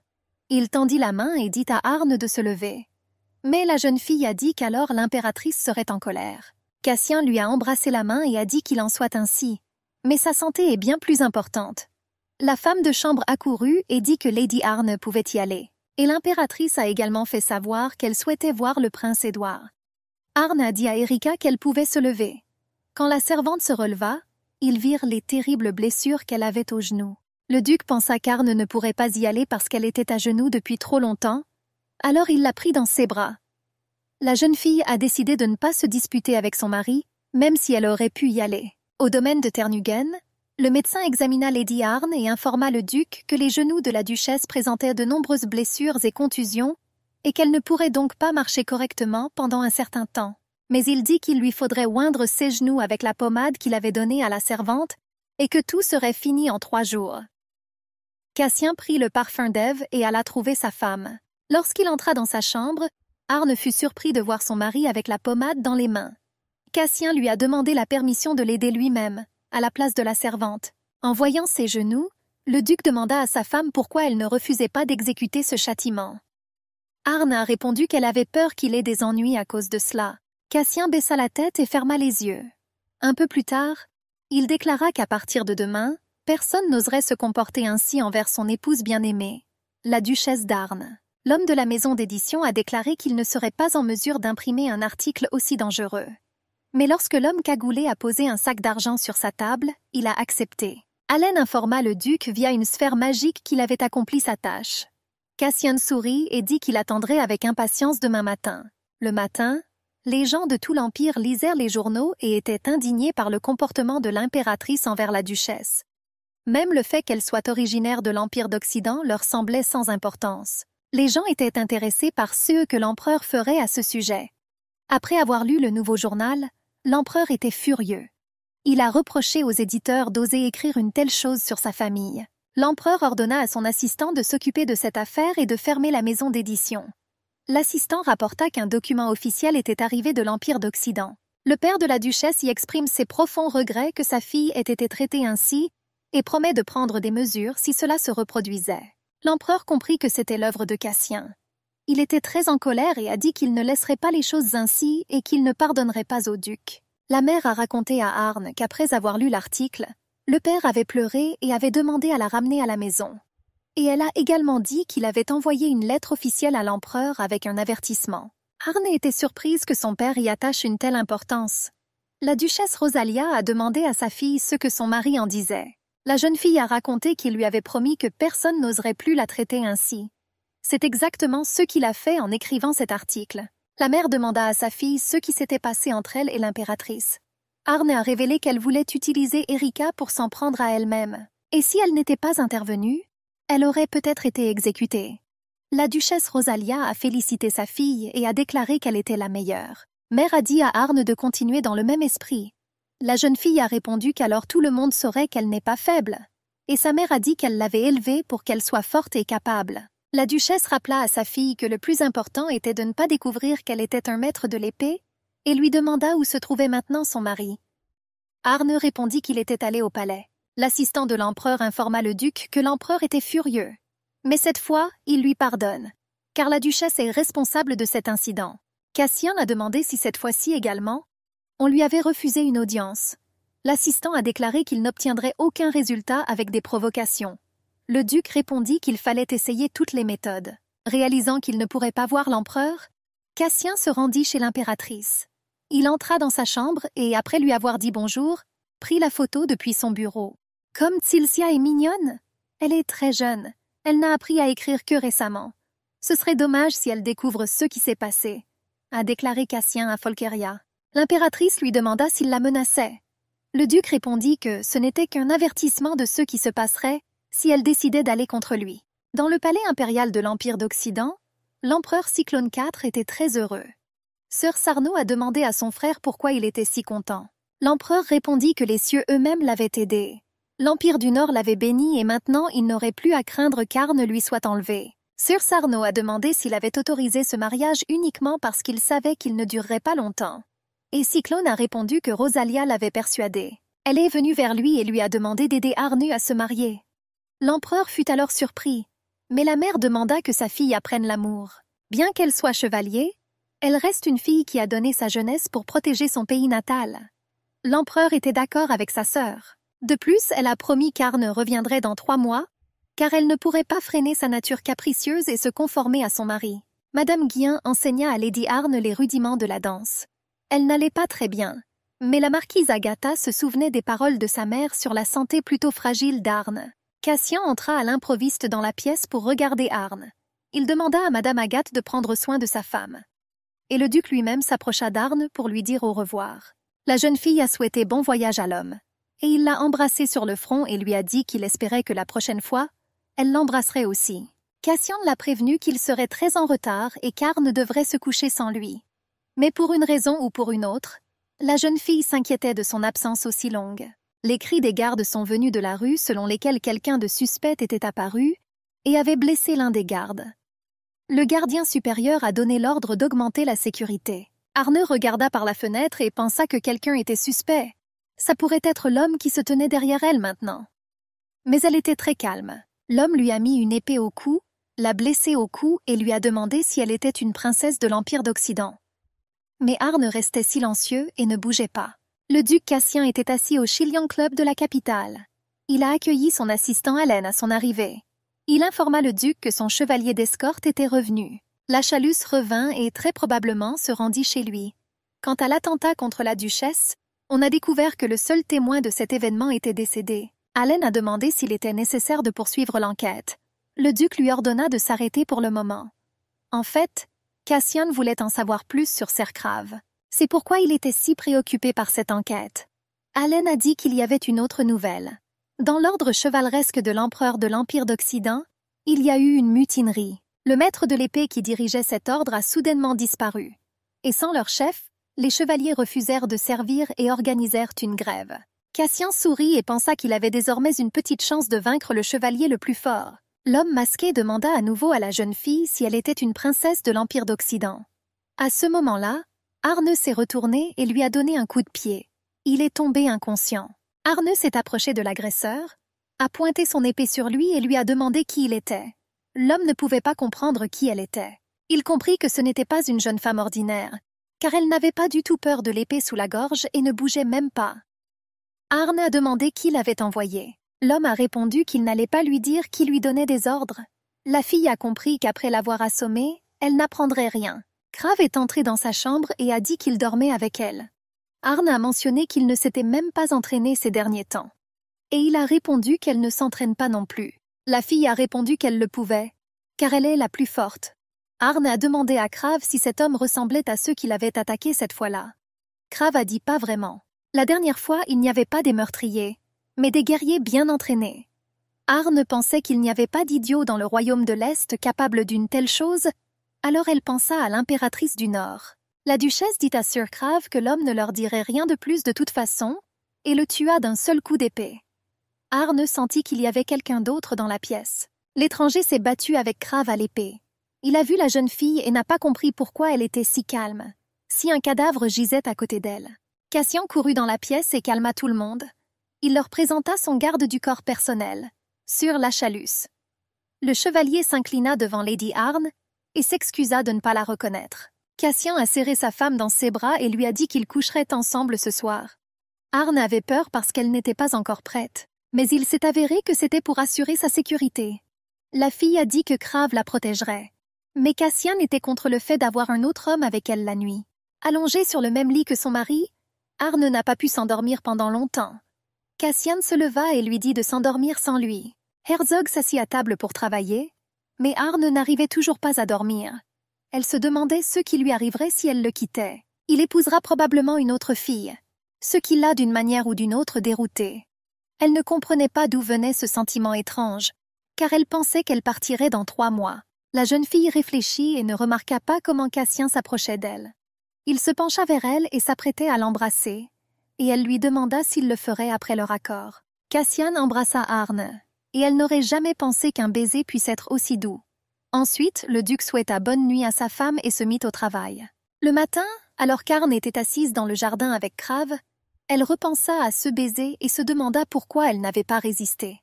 Il tendit la main et dit à Arne de se lever. Mais la jeune fille a dit qu'alors l'impératrice serait en colère. Cassien lui a embrassé la main et a dit qu'il en soit ainsi, mais sa santé est bien plus importante. La femme de chambre accourut et dit que Lady Arne pouvait y aller. Et l'impératrice a également fait savoir qu'elle souhaitait voir le prince Édouard. Arne a dit à Erika qu'elle pouvait se lever. Quand la servante se releva, ils virent les terribles blessures qu'elle avait aux genoux. Le duc pensa qu'Arne ne pourrait pas y aller parce qu'elle était à genoux depuis trop longtemps, alors il la prit dans ses bras. La jeune fille a décidé de ne pas se disputer avec son mari, même si elle aurait pu y aller. Au domaine de Ternugen, le médecin examina Lady Arne et informa le duc que les genoux de la duchesse présentaient de nombreuses blessures et contusions et qu'elle ne pourrait donc pas marcher correctement pendant un certain temps. Mais il dit qu'il lui faudrait oindre ses genoux avec la pommade qu'il avait donnée à la servante et que tout serait fini en trois jours. Cassien prit le parfum d'Ève et alla trouver sa femme. Lorsqu'il entra dans sa chambre, Arne fut surpris de voir son mari avec la pommade dans les mains. Cassien lui a demandé la permission de l'aider lui-même, à la place de la servante. En voyant ses genoux, le duc demanda à sa femme pourquoi elle ne refusait pas d'exécuter ce châtiment. Arne a répondu qu'elle avait peur qu'il ait des ennuis à cause de cela. Cassien baissa la tête et ferma les yeux. Un peu plus tard, il déclara qu'à partir de demain, personne n'oserait se comporter ainsi envers son épouse bien-aimée, la duchesse d'Arne. L'homme de la maison d'édition a déclaré qu'il ne serait pas en mesure d'imprimer un article aussi dangereux. Mais lorsque l'homme cagoulé a posé un sac d'argent sur sa table, il a accepté. Allen informa le duc via une sphère magique qu'il avait accompli sa tâche. Cassian sourit et dit qu'il attendrait avec impatience demain matin. Le matin, les gens de tout l'Empire lisèrent les journaux et étaient indignés par le comportement de l'impératrice envers la duchesse. Même le fait qu'elle soit originaire de l'Empire d'Occident leur semblait sans importance. Les gens étaient intéressés par ce que l'empereur ferait à ce sujet. Après avoir lu le nouveau journal, l'empereur était furieux. Il a reproché aux éditeurs d'oser écrire une telle chose sur sa famille. L'empereur ordonna à son assistant de s'occuper de cette affaire et de fermer la maison d'édition. L'assistant rapporta qu'un document officiel était arrivé de l'Empire d'Occident. Le père de la duchesse y exprime ses profonds regrets que sa fille ait été traitée ainsi et promet de prendre des mesures si cela se reproduisait. L'empereur comprit que c'était l'œuvre de Cassien. Il était très en colère et a dit qu'il ne laisserait pas les choses ainsi et qu'il ne pardonnerait pas au duc. La mère a raconté à Arne qu'après avoir lu l'article, le père avait pleuré et avait demandé à la ramener à la maison. Et elle a également dit qu'il avait envoyé une lettre officielle à l'empereur avec un avertissement. Arne était surprise que son père y attache une telle importance. La duchesse Rosalia a demandé à sa fille ce que son mari en disait. La jeune fille a raconté qu'il lui avait promis que personne n'oserait plus la traiter ainsi. C'est exactement ce qu'il a fait en écrivant cet article. La mère demanda à sa fille ce qui s'était passé entre elle et l'impératrice. Arne a révélé qu'elle voulait utiliser Erika pour s'en prendre à elle-même. Et si elle n'était pas intervenue, elle aurait peut-être été exécutée. La duchesse Rosalia a félicité sa fille et a déclaré qu'elle était la meilleure. Mère a dit à Arne de continuer dans le même esprit. La jeune fille a répondu qu'alors tout le monde saurait qu'elle n'est pas faible. Et sa mère a dit qu'elle l'avait élevée pour qu'elle soit forte et capable. La duchesse rappela à sa fille que le plus important était de ne pas découvrir qu'elle était un maître de l'épée, et lui demanda où se trouvait maintenant son mari. Arne répondit qu'il était allé au palais. L'assistant de l'empereur informa le duc que l'empereur était furieux. Mais cette fois, il lui pardonne, car la duchesse est responsable de cet incident. Cassien a demandé si cette fois-ci également, on lui avait refusé une audience. L'assistant a déclaré qu'il n'obtiendrait aucun résultat avec des provocations. Le duc répondit qu'il fallait essayer toutes les méthodes. Réalisant qu'il ne pourrait pas voir l'empereur, Cassien se rendit chez l'impératrice. Il entra dans sa chambre et, après lui avoir dit bonjour, prit la photo depuis son bureau. Comme Tilsia est mignonne Elle est très jeune. Elle n'a appris à écrire que récemment. Ce serait dommage si elle découvre ce qui s'est passé, a déclaré Cassien à Folkeria. L'impératrice lui demanda s'il la menaçait. Le duc répondit que ce n'était qu'un avertissement de ce qui se passerait si elle décidait d'aller contre lui. Dans le palais impérial de l'Empire d'Occident, l'empereur Cyclone IV était très heureux. Sœur Sarno a demandé à son frère pourquoi il était si content. L'empereur répondit que les cieux eux-mêmes l'avaient aidé. L'Empire du Nord l'avait béni et maintenant il n'aurait plus à craindre qu'Arne lui soit enlevé. Sœur Sarno a demandé s'il avait autorisé ce mariage uniquement parce qu'il savait qu'il ne durerait pas longtemps. Et Cyclone a répondu que Rosalia l'avait persuadé. Elle est venue vers lui et lui a demandé d'aider Arnu à se marier. L'empereur fut alors surpris, mais la mère demanda que sa fille apprenne l'amour. Bien qu'elle soit chevalier, elle reste une fille qui a donné sa jeunesse pour protéger son pays natal. L'empereur était d'accord avec sa sœur. De plus, elle a promis qu'Arne reviendrait dans trois mois, car elle ne pourrait pas freiner sa nature capricieuse et se conformer à son mari. Madame Guin enseigna à Lady Arne les rudiments de la danse. Elle n'allait pas très bien, mais la marquise Agatha se souvenait des paroles de sa mère sur la santé plutôt fragile d'Arne. Cassian entra à l'improviste dans la pièce pour regarder Arne. Il demanda à Madame Agathe de prendre soin de sa femme. Et le duc lui-même s'approcha d'Arne pour lui dire au revoir. La jeune fille a souhaité bon voyage à l'homme, et il l'a embrassée sur le front et lui a dit qu'il espérait que la prochaine fois, elle l'embrasserait aussi. Cassian l'a prévenu qu'il serait très en retard et qu'Arne devrait se coucher sans lui. Mais pour une raison ou pour une autre, la jeune fille s'inquiétait de son absence aussi longue. Les cris des gardes sont venus de la rue selon lesquels quelqu'un de suspect était apparu et avait blessé l'un des gardes. Le gardien supérieur a donné l'ordre d'augmenter la sécurité. Arne regarda par la fenêtre et pensa que quelqu'un était suspect. Ça pourrait être l'homme qui se tenait derrière elle maintenant. Mais elle était très calme. L'homme lui a mis une épée au cou, l'a blessée au cou et lui a demandé si elle était une princesse de l'Empire d'Occident. Mais Arne restait silencieux et ne bougeait pas. Le duc Cassian était assis au Chilian Club de la capitale. Il a accueilli son assistant Allen à son arrivée. Il informa le duc que son chevalier d'escorte était revenu. La chalus revint et très probablement se rendit chez lui. Quant à l'attentat contre la duchesse, on a découvert que le seul témoin de cet événement était décédé. Allen a demandé s'il était nécessaire de poursuivre l'enquête. Le duc lui ordonna de s'arrêter pour le moment. En fait, Cassian voulait en savoir plus sur Sercrave. C'est pourquoi il était si préoccupé par cette enquête. Allen a dit qu'il y avait une autre nouvelle. Dans l'ordre chevaleresque de l'empereur de l'Empire d'Occident, il y a eu une mutinerie. Le maître de l'épée qui dirigeait cet ordre a soudainement disparu. Et sans leur chef, les chevaliers refusèrent de servir et organisèrent une grève. Cassian sourit et pensa qu'il avait désormais une petite chance de vaincre le chevalier le plus fort. L'homme masqué demanda à nouveau à la jeune fille si elle était une princesse de l'Empire d'Occident. À ce moment-là, Arne s'est retourné et lui a donné un coup de pied. Il est tombé inconscient. Arne s'est approché de l'agresseur, a pointé son épée sur lui et lui a demandé qui il était. L'homme ne pouvait pas comprendre qui elle était. Il comprit que ce n'était pas une jeune femme ordinaire, car elle n'avait pas du tout peur de l'épée sous la gorge et ne bougeait même pas. Arne a demandé qui l'avait envoyée. L'homme a répondu qu'il n'allait pas lui dire qui lui donnait des ordres. La fille a compris qu'après l'avoir assommée, elle n'apprendrait rien. Crave est entré dans sa chambre et a dit qu'il dormait avec elle. Arne a mentionné qu'il ne s'était même pas entraîné ces derniers temps. Et il a répondu qu'elle ne s'entraîne pas non plus. La fille a répondu qu'elle le pouvait, car elle est la plus forte. Arne a demandé à Crave si cet homme ressemblait à ceux qui l'avaient attaqué cette fois-là. Crave a dit pas vraiment. La dernière fois, il n'y avait pas des meurtriers, mais des guerriers bien entraînés. Arne pensait qu'il n'y avait pas d'idiot dans le royaume de l'Est capable d'une telle chose alors elle pensa à l'impératrice du Nord. La duchesse dit à Surcrave que l'homme ne leur dirait rien de plus de toute façon, et le tua d'un seul coup d'épée. Arne sentit qu'il y avait quelqu'un d'autre dans la pièce. L'étranger s'est battu avec Crave à l'épée. Il a vu la jeune fille et n'a pas compris pourquoi elle était si calme, si un cadavre gisait à côté d'elle. Cassian courut dans la pièce et calma tout le monde. Il leur présenta son garde du corps personnel, sur la Le chevalier s'inclina devant Lady Arne et s'excusa de ne pas la reconnaître. Cassian a serré sa femme dans ses bras et lui a dit qu'ils coucheraient ensemble ce soir. Arne avait peur parce qu'elle n'était pas encore prête, mais il s'est avéré que c'était pour assurer sa sécurité. La fille a dit que Crave la protégerait. Mais Cassian était contre le fait d'avoir un autre homme avec elle la nuit. Allongée sur le même lit que son mari, Arne n'a pas pu s'endormir pendant longtemps. Cassian se leva et lui dit de s'endormir sans lui. Herzog s'assit à table pour travailler, mais Arne n'arrivait toujours pas à dormir. Elle se demandait ce qui lui arriverait si elle le quittait. Il épousera probablement une autre fille, ce qui l'a d'une manière ou d'une autre déroutée. Elle ne comprenait pas d'où venait ce sentiment étrange, car elle pensait qu'elle partirait dans trois mois. La jeune fille réfléchit et ne remarqua pas comment Cassian s'approchait d'elle. Il se pencha vers elle et s'apprêtait à l'embrasser, et elle lui demanda s'il le ferait après leur accord. Cassian embrassa Arne, et elle n'aurait jamais pensé qu'un baiser puisse être aussi doux. Ensuite, le duc souhaita bonne nuit à sa femme et se mit au travail. Le matin, alors qu'Arne était assise dans le jardin avec Crave, elle repensa à ce baiser et se demanda pourquoi elle n'avait pas résisté.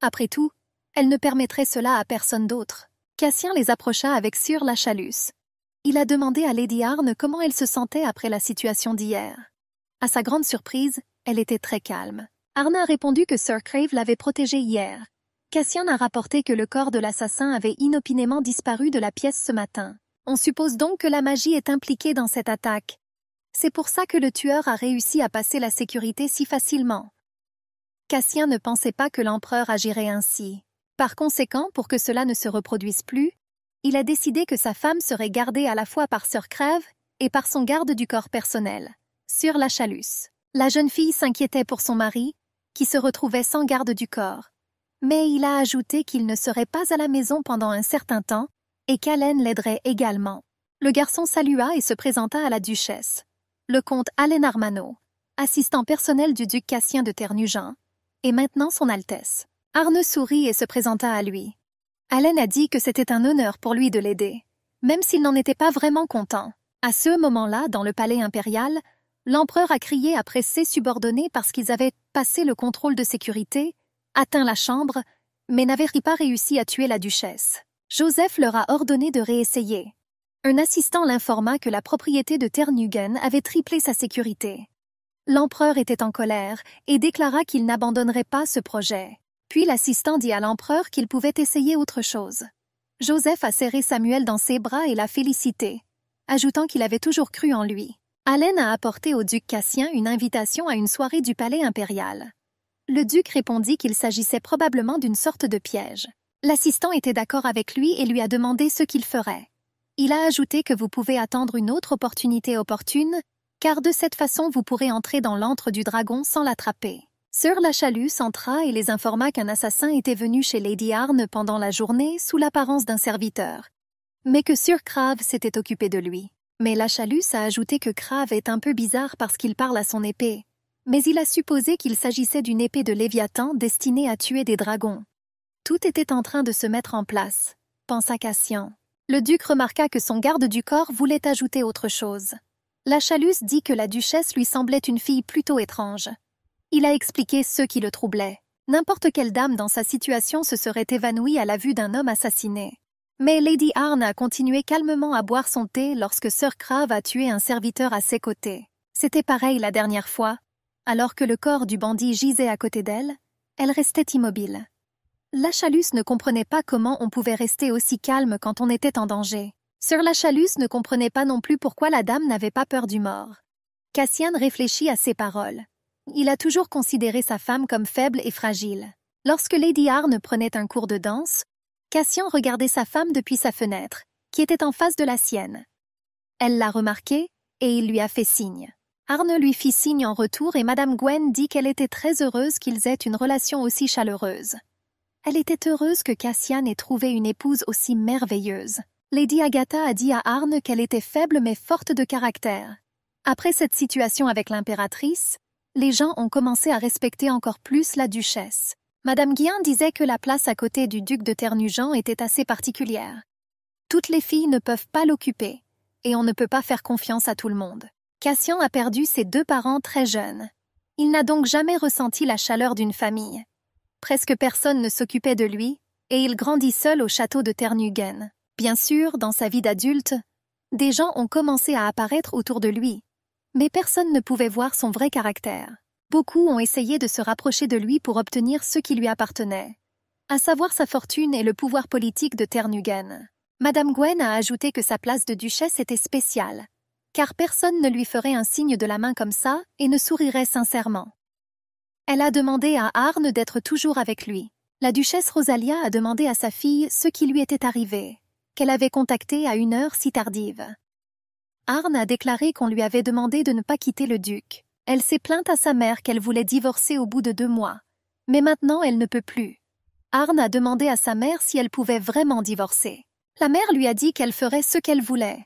Après tout, elle ne permettrait cela à personne d'autre. Cassien les approcha avec Sur la Chalus. Il a demandé à Lady Arne comment elle se sentait après la situation d'hier. À sa grande surprise, elle était très calme. Arna a répondu que Sir Crave l'avait protégé hier. Cassian a rapporté que le corps de l'assassin avait inopinément disparu de la pièce ce matin. On suppose donc que la magie est impliquée dans cette attaque. C'est pour ça que le tueur a réussi à passer la sécurité si facilement. Cassien ne pensait pas que l'empereur agirait ainsi. Par conséquent, pour que cela ne se reproduise plus, il a décidé que sa femme serait gardée à la fois par Sir Crave et par son garde du corps personnel, sur la Chalus. La jeune fille s'inquiétait pour son mari, qui se retrouvait sans garde du corps. Mais il a ajouté qu'il ne serait pas à la maison pendant un certain temps et qu'Allen l'aiderait également. Le garçon salua et se présenta à la duchesse. Le comte Allen Armano, assistant personnel du duc Cassien de Ternugent, et maintenant son Altesse. Arne sourit et se présenta à lui. Allen a dit que c'était un honneur pour lui de l'aider, même s'il n'en était pas vraiment content. À ce moment-là, dans le palais impérial, l'empereur a crié après ses subordonnés parce qu'ils avaient passé le contrôle de sécurité, atteint la chambre, mais n'avaient pas réussi à tuer la duchesse. Joseph leur a ordonné de réessayer. Un assistant l'informa que la propriété de Ternugen avait triplé sa sécurité. L'empereur était en colère et déclara qu'il n'abandonnerait pas ce projet. Puis l'assistant dit à l'empereur qu'il pouvait essayer autre chose. Joseph a serré Samuel dans ses bras et l'a félicité, ajoutant qu'il avait toujours cru en lui. Alain a apporté au duc Cassien une invitation à une soirée du palais impérial. Le duc répondit qu'il s'agissait probablement d'une sorte de piège. L'assistant était d'accord avec lui et lui a demandé ce qu'il ferait. Il a ajouté que vous pouvez attendre une autre opportunité opportune, car de cette façon vous pourrez entrer dans l'antre du dragon sans l'attraper. Sir La entra et les informa qu'un assassin était venu chez Lady Arne pendant la journée sous l'apparence d'un serviteur, mais que Sir Crave s'était occupé de lui. Mais la chalus a ajouté que Crave est un peu bizarre parce qu'il parle à son épée. Mais il a supposé qu'il s'agissait d'une épée de Léviathan destinée à tuer des dragons. Tout était en train de se mettre en place, pensa Cassian. Le duc remarqua que son garde du corps voulait ajouter autre chose. La chalus dit que la duchesse lui semblait une fille plutôt étrange. Il a expliqué ce qui le troublait. N'importe quelle dame dans sa situation se serait évanouie à la vue d'un homme assassiné. Mais Lady Arne a continué calmement à boire son thé lorsque Sir Crave a tué un serviteur à ses côtés. C'était pareil la dernière fois. Alors que le corps du bandit gisait à côté d'elle, elle restait immobile. La Lachalus ne comprenait pas comment on pouvait rester aussi calme quand on était en danger. Sir Lachalus ne comprenait pas non plus pourquoi la dame n'avait pas peur du mort. Cassian réfléchit à ses paroles. Il a toujours considéré sa femme comme faible et fragile. Lorsque Lady Arne prenait un cours de danse, Cassian regardait sa femme depuis sa fenêtre, qui était en face de la sienne. Elle l'a remarqué, et il lui a fait signe. Arne lui fit signe en retour et Madame Gwen dit qu'elle était très heureuse qu'ils aient une relation aussi chaleureuse. Elle était heureuse que Cassian ait trouvé une épouse aussi merveilleuse. Lady Agatha a dit à Arne qu'elle était faible mais forte de caractère. Après cette situation avec l'impératrice, les gens ont commencé à respecter encore plus la duchesse. Madame Guillain disait que la place à côté du duc de Ternugen était assez particulière. Toutes les filles ne peuvent pas l'occuper, et on ne peut pas faire confiance à tout le monde. Cassian a perdu ses deux parents très jeunes. Il n'a donc jamais ressenti la chaleur d'une famille. Presque personne ne s'occupait de lui, et il grandit seul au château de Ternugen. Bien sûr, dans sa vie d'adulte, des gens ont commencé à apparaître autour de lui, mais personne ne pouvait voir son vrai caractère. Beaucoup ont essayé de se rapprocher de lui pour obtenir ce qui lui appartenait, à savoir sa fortune et le pouvoir politique de Ternugen. Madame Gwen a ajouté que sa place de duchesse était spéciale, car personne ne lui ferait un signe de la main comme ça et ne sourirait sincèrement. Elle a demandé à Arne d'être toujours avec lui. La duchesse Rosalia a demandé à sa fille ce qui lui était arrivé, qu'elle avait contacté à une heure si tardive. Arne a déclaré qu'on lui avait demandé de ne pas quitter le duc, elle s'est plainte à sa mère qu'elle voulait divorcer au bout de deux mois, mais maintenant elle ne peut plus. Arne a demandé à sa mère si elle pouvait vraiment divorcer. La mère lui a dit qu'elle ferait ce qu'elle voulait.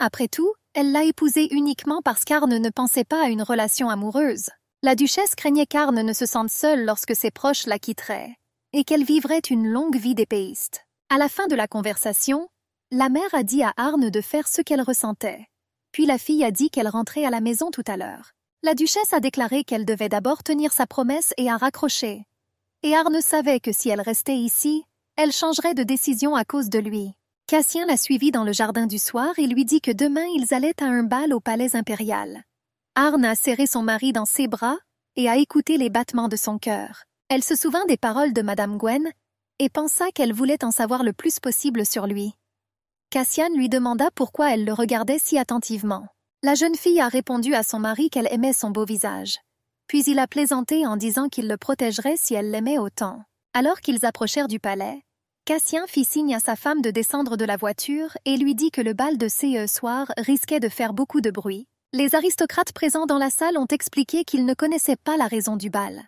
Après tout, elle l'a épousé uniquement parce qu'Arne ne pensait pas à une relation amoureuse. La duchesse craignait qu'Arne ne se sente seule lorsque ses proches la quitteraient, et qu'elle vivrait une longue vie d'épéiste. À la fin de la conversation, la mère a dit à Arne de faire ce qu'elle ressentait. Puis la fille a dit qu'elle rentrait à la maison tout à l'heure. La duchesse a déclaré qu'elle devait d'abord tenir sa promesse et a raccroché. Et Arne savait que si elle restait ici, elle changerait de décision à cause de lui. Cassien la suivit dans le jardin du soir et lui dit que demain ils allaient à un bal au palais impérial. Arne a serré son mari dans ses bras et a écouté les battements de son cœur. Elle se souvint des paroles de Madame Gwen et pensa qu'elle voulait en savoir le plus possible sur lui. Cassian lui demanda pourquoi elle le regardait si attentivement. La jeune fille a répondu à son mari qu'elle aimait son beau visage. Puis il a plaisanté en disant qu'il le protégerait si elle l'aimait autant. Alors qu'ils approchèrent du palais, Cassien fit signe à sa femme de descendre de la voiture et lui dit que le bal de ce soir risquait de faire beaucoup de bruit. Les aristocrates présents dans la salle ont expliqué qu'ils ne connaissaient pas la raison du bal.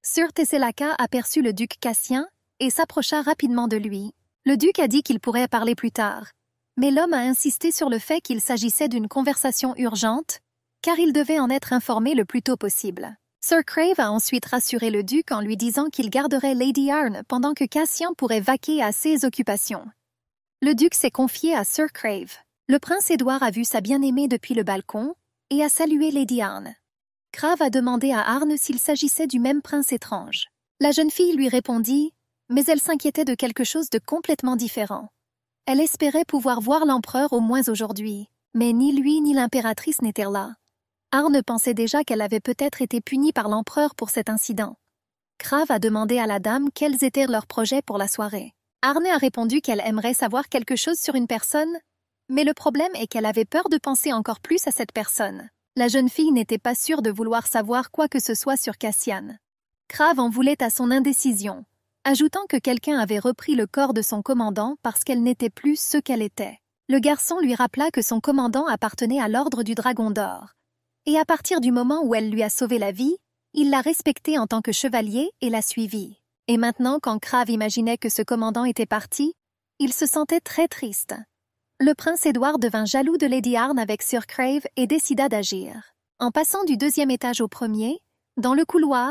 Sir Tesselaka aperçut le duc Cassien et s'approcha rapidement de lui. Le duc a dit qu'il pourrait parler plus tard, mais l'homme a insisté sur le fait qu'il s'agissait d'une conversation urgente, car il devait en être informé le plus tôt possible. Sir Crave a ensuite rassuré le duc en lui disant qu'il garderait Lady Arne pendant que Cassian pourrait vaquer à ses occupations. Le duc s'est confié à Sir Crave. Le prince Édouard a vu sa bien-aimée depuis le balcon et a salué Lady Arne. Crave a demandé à Arne s'il s'agissait du même prince étrange. La jeune fille lui répondit, mais elle s'inquiétait de quelque chose de complètement différent. Elle espérait pouvoir voir l'empereur au moins aujourd'hui, mais ni lui ni l'impératrice n'étaient là. Arne pensait déjà qu'elle avait peut-être été punie par l'empereur pour cet incident. Crave a demandé à la dame quels étaient leurs projets pour la soirée. Arne a répondu qu'elle aimerait savoir quelque chose sur une personne, mais le problème est qu'elle avait peur de penser encore plus à cette personne. La jeune fille n'était pas sûre de vouloir savoir quoi que ce soit sur Cassian. Crave en voulait à son indécision, ajoutant que quelqu'un avait repris le corps de son commandant parce qu'elle n'était plus ce qu'elle était. Le garçon lui rappela que son commandant appartenait à l'ordre du Dragon d'Or, et à partir du moment où elle lui a sauvé la vie, il l'a respectée en tant que chevalier et l'a suivie. Et maintenant, quand Crave imaginait que ce commandant était parti, il se sentait très triste. Le prince Édouard devint jaloux de Lady Arne avec Sir Crave et décida d'agir. En passant du deuxième étage au premier, dans le couloir,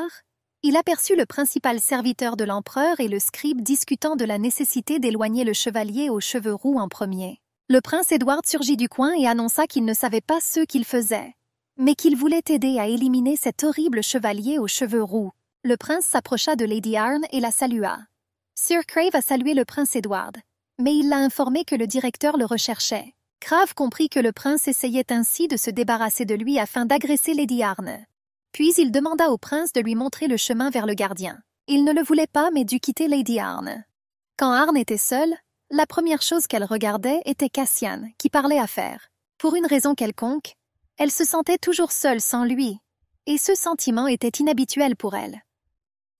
il aperçut le principal serviteur de l'empereur et le scribe discutant de la nécessité d'éloigner le chevalier aux cheveux roux en premier. Le prince Edward surgit du coin et annonça qu'il ne savait pas ce qu'il faisait, mais qu'il voulait aider à éliminer cet horrible chevalier aux cheveux roux. Le prince s'approcha de Lady Arne et la salua. Sir Crave a salué le prince Edward, mais il l'a informé que le directeur le recherchait. Crave comprit que le prince essayait ainsi de se débarrasser de lui afin d'agresser Lady Arne. Puis il demanda au prince de lui montrer le chemin vers le gardien. Il ne le voulait pas, mais dut quitter Lady Arne. Quand Arne était seule, la première chose qu'elle regardait était Cassian, qui parlait à faire. Pour une raison quelconque, elle se sentait toujours seule sans lui, et ce sentiment était inhabituel pour elle.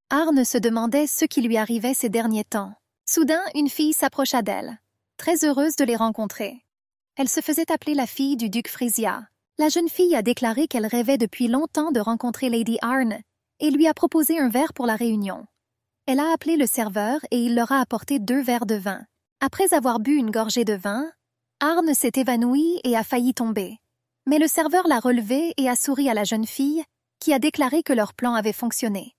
Arne se demandait ce qui lui arrivait ces derniers temps. Soudain, une fille s'approcha d'elle, très heureuse de les rencontrer. Elle se faisait appeler la fille du duc Frisia, la jeune fille a déclaré qu'elle rêvait depuis longtemps de rencontrer Lady Arne et lui a proposé un verre pour la réunion. Elle a appelé le serveur et il leur a apporté deux verres de vin. Après avoir bu une gorgée de vin, Arne s'est évanouie et a failli tomber. Mais le serveur l'a relevé et a souri à la jeune fille, qui a déclaré que leur plan avait fonctionné.